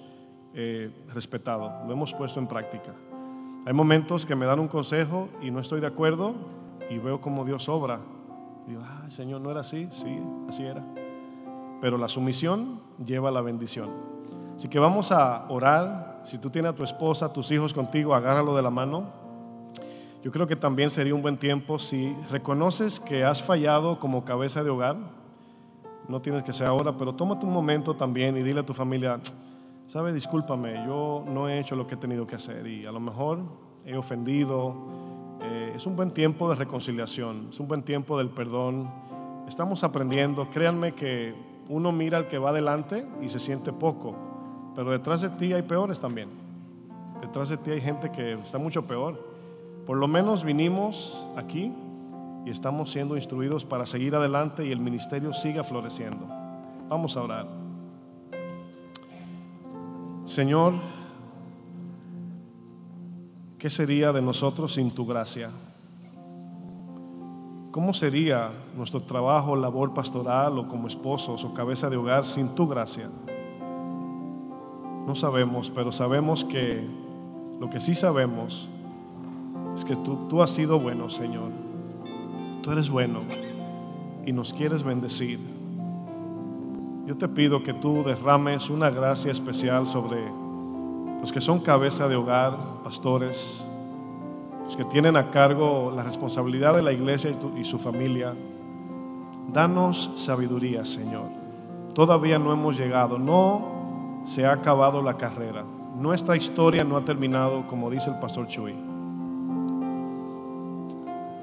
[SPEAKER 1] eh, respetado, lo hemos puesto en práctica. Hay momentos que me dan un consejo y no estoy de acuerdo y veo como Dios obra. digo, ah, Señor, ¿no era así? Sí, así era. Pero la sumisión lleva la bendición. Así que vamos a orar. Si tú tienes a tu esposa, tus hijos contigo, agárralo de la mano yo creo que también sería un buen tiempo si reconoces que has fallado como cabeza de hogar. No tienes que ser ahora, pero tómate un momento también y dile a tu familia, sabe, discúlpame, yo no he hecho lo que he tenido que hacer y a lo mejor he ofendido. Eh, es un buen tiempo de reconciliación, es un buen tiempo del perdón. Estamos aprendiendo, créanme que uno mira al que va adelante y se siente poco, pero detrás de ti hay peores también. Detrás de ti hay gente que está mucho peor. Por lo menos vinimos aquí y estamos siendo instruidos para seguir adelante y el ministerio siga floreciendo. Vamos a orar. Señor, ¿qué sería de nosotros sin tu gracia? ¿Cómo sería nuestro trabajo, labor pastoral o como esposos o cabeza de hogar sin tu gracia? No sabemos, pero sabemos que lo que sí sabemos es que tú, tú has sido bueno, Señor. Tú eres bueno y nos quieres bendecir. Yo te pido que tú derrames una gracia especial sobre los que son cabeza de hogar, pastores, los que tienen a cargo la responsabilidad de la iglesia y, su familia. Danos sabiduría, Señor. Todavía no hemos llegado, no se ha acabado la carrera. Nuestra historia no ha terminado, como dice el pastor Chuy.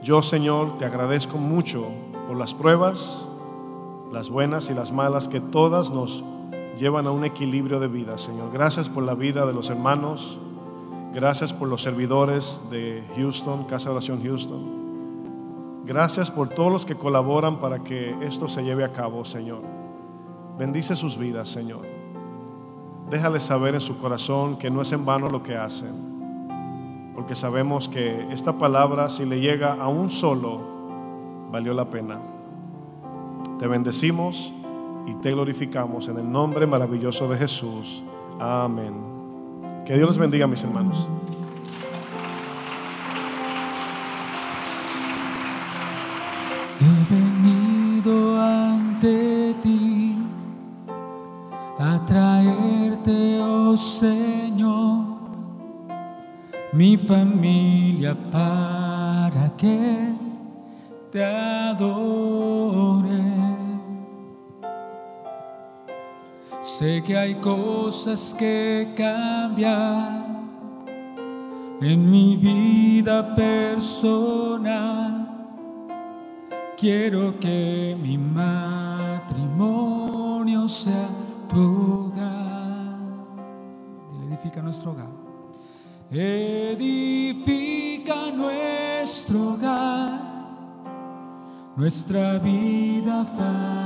[SPEAKER 1] Yo, Señor, te agradezco mucho por las pruebas, las buenas y las malas, que todas nos llevan a un equilibrio de vida, Señor. Gracias por la vida de los hermanos. Gracias por los servidores de Houston, Casa de Oración Houston. Gracias por todos los que colaboran para que esto se lleve a cabo, Señor. Bendice sus vidas, Señor. Déjales saber en su corazón que no es en vano lo que hacen porque sabemos que esta palabra, si le llega a un solo, valió la pena. Te bendecimos y te glorificamos en el nombre maravilloso de Jesús. Amén. Que Dios les bendiga, mis hermanos.
[SPEAKER 2] cosas que cambiar en mi vida personal. Quiero que mi matrimonio sea tu hogar. edifica nuestro hogar. Edifica nuestro hogar, nuestra vida familiar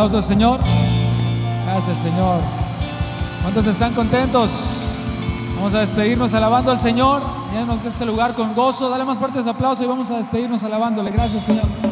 [SPEAKER 2] aplauso al Señor. Gracias, Señor. ¿Cuántos están contentos? Vamos a despedirnos alabando al Señor. Llenemos de este lugar con gozo. Dale más fuertes aplausos y vamos a despedirnos alabándole. Gracias, Señor.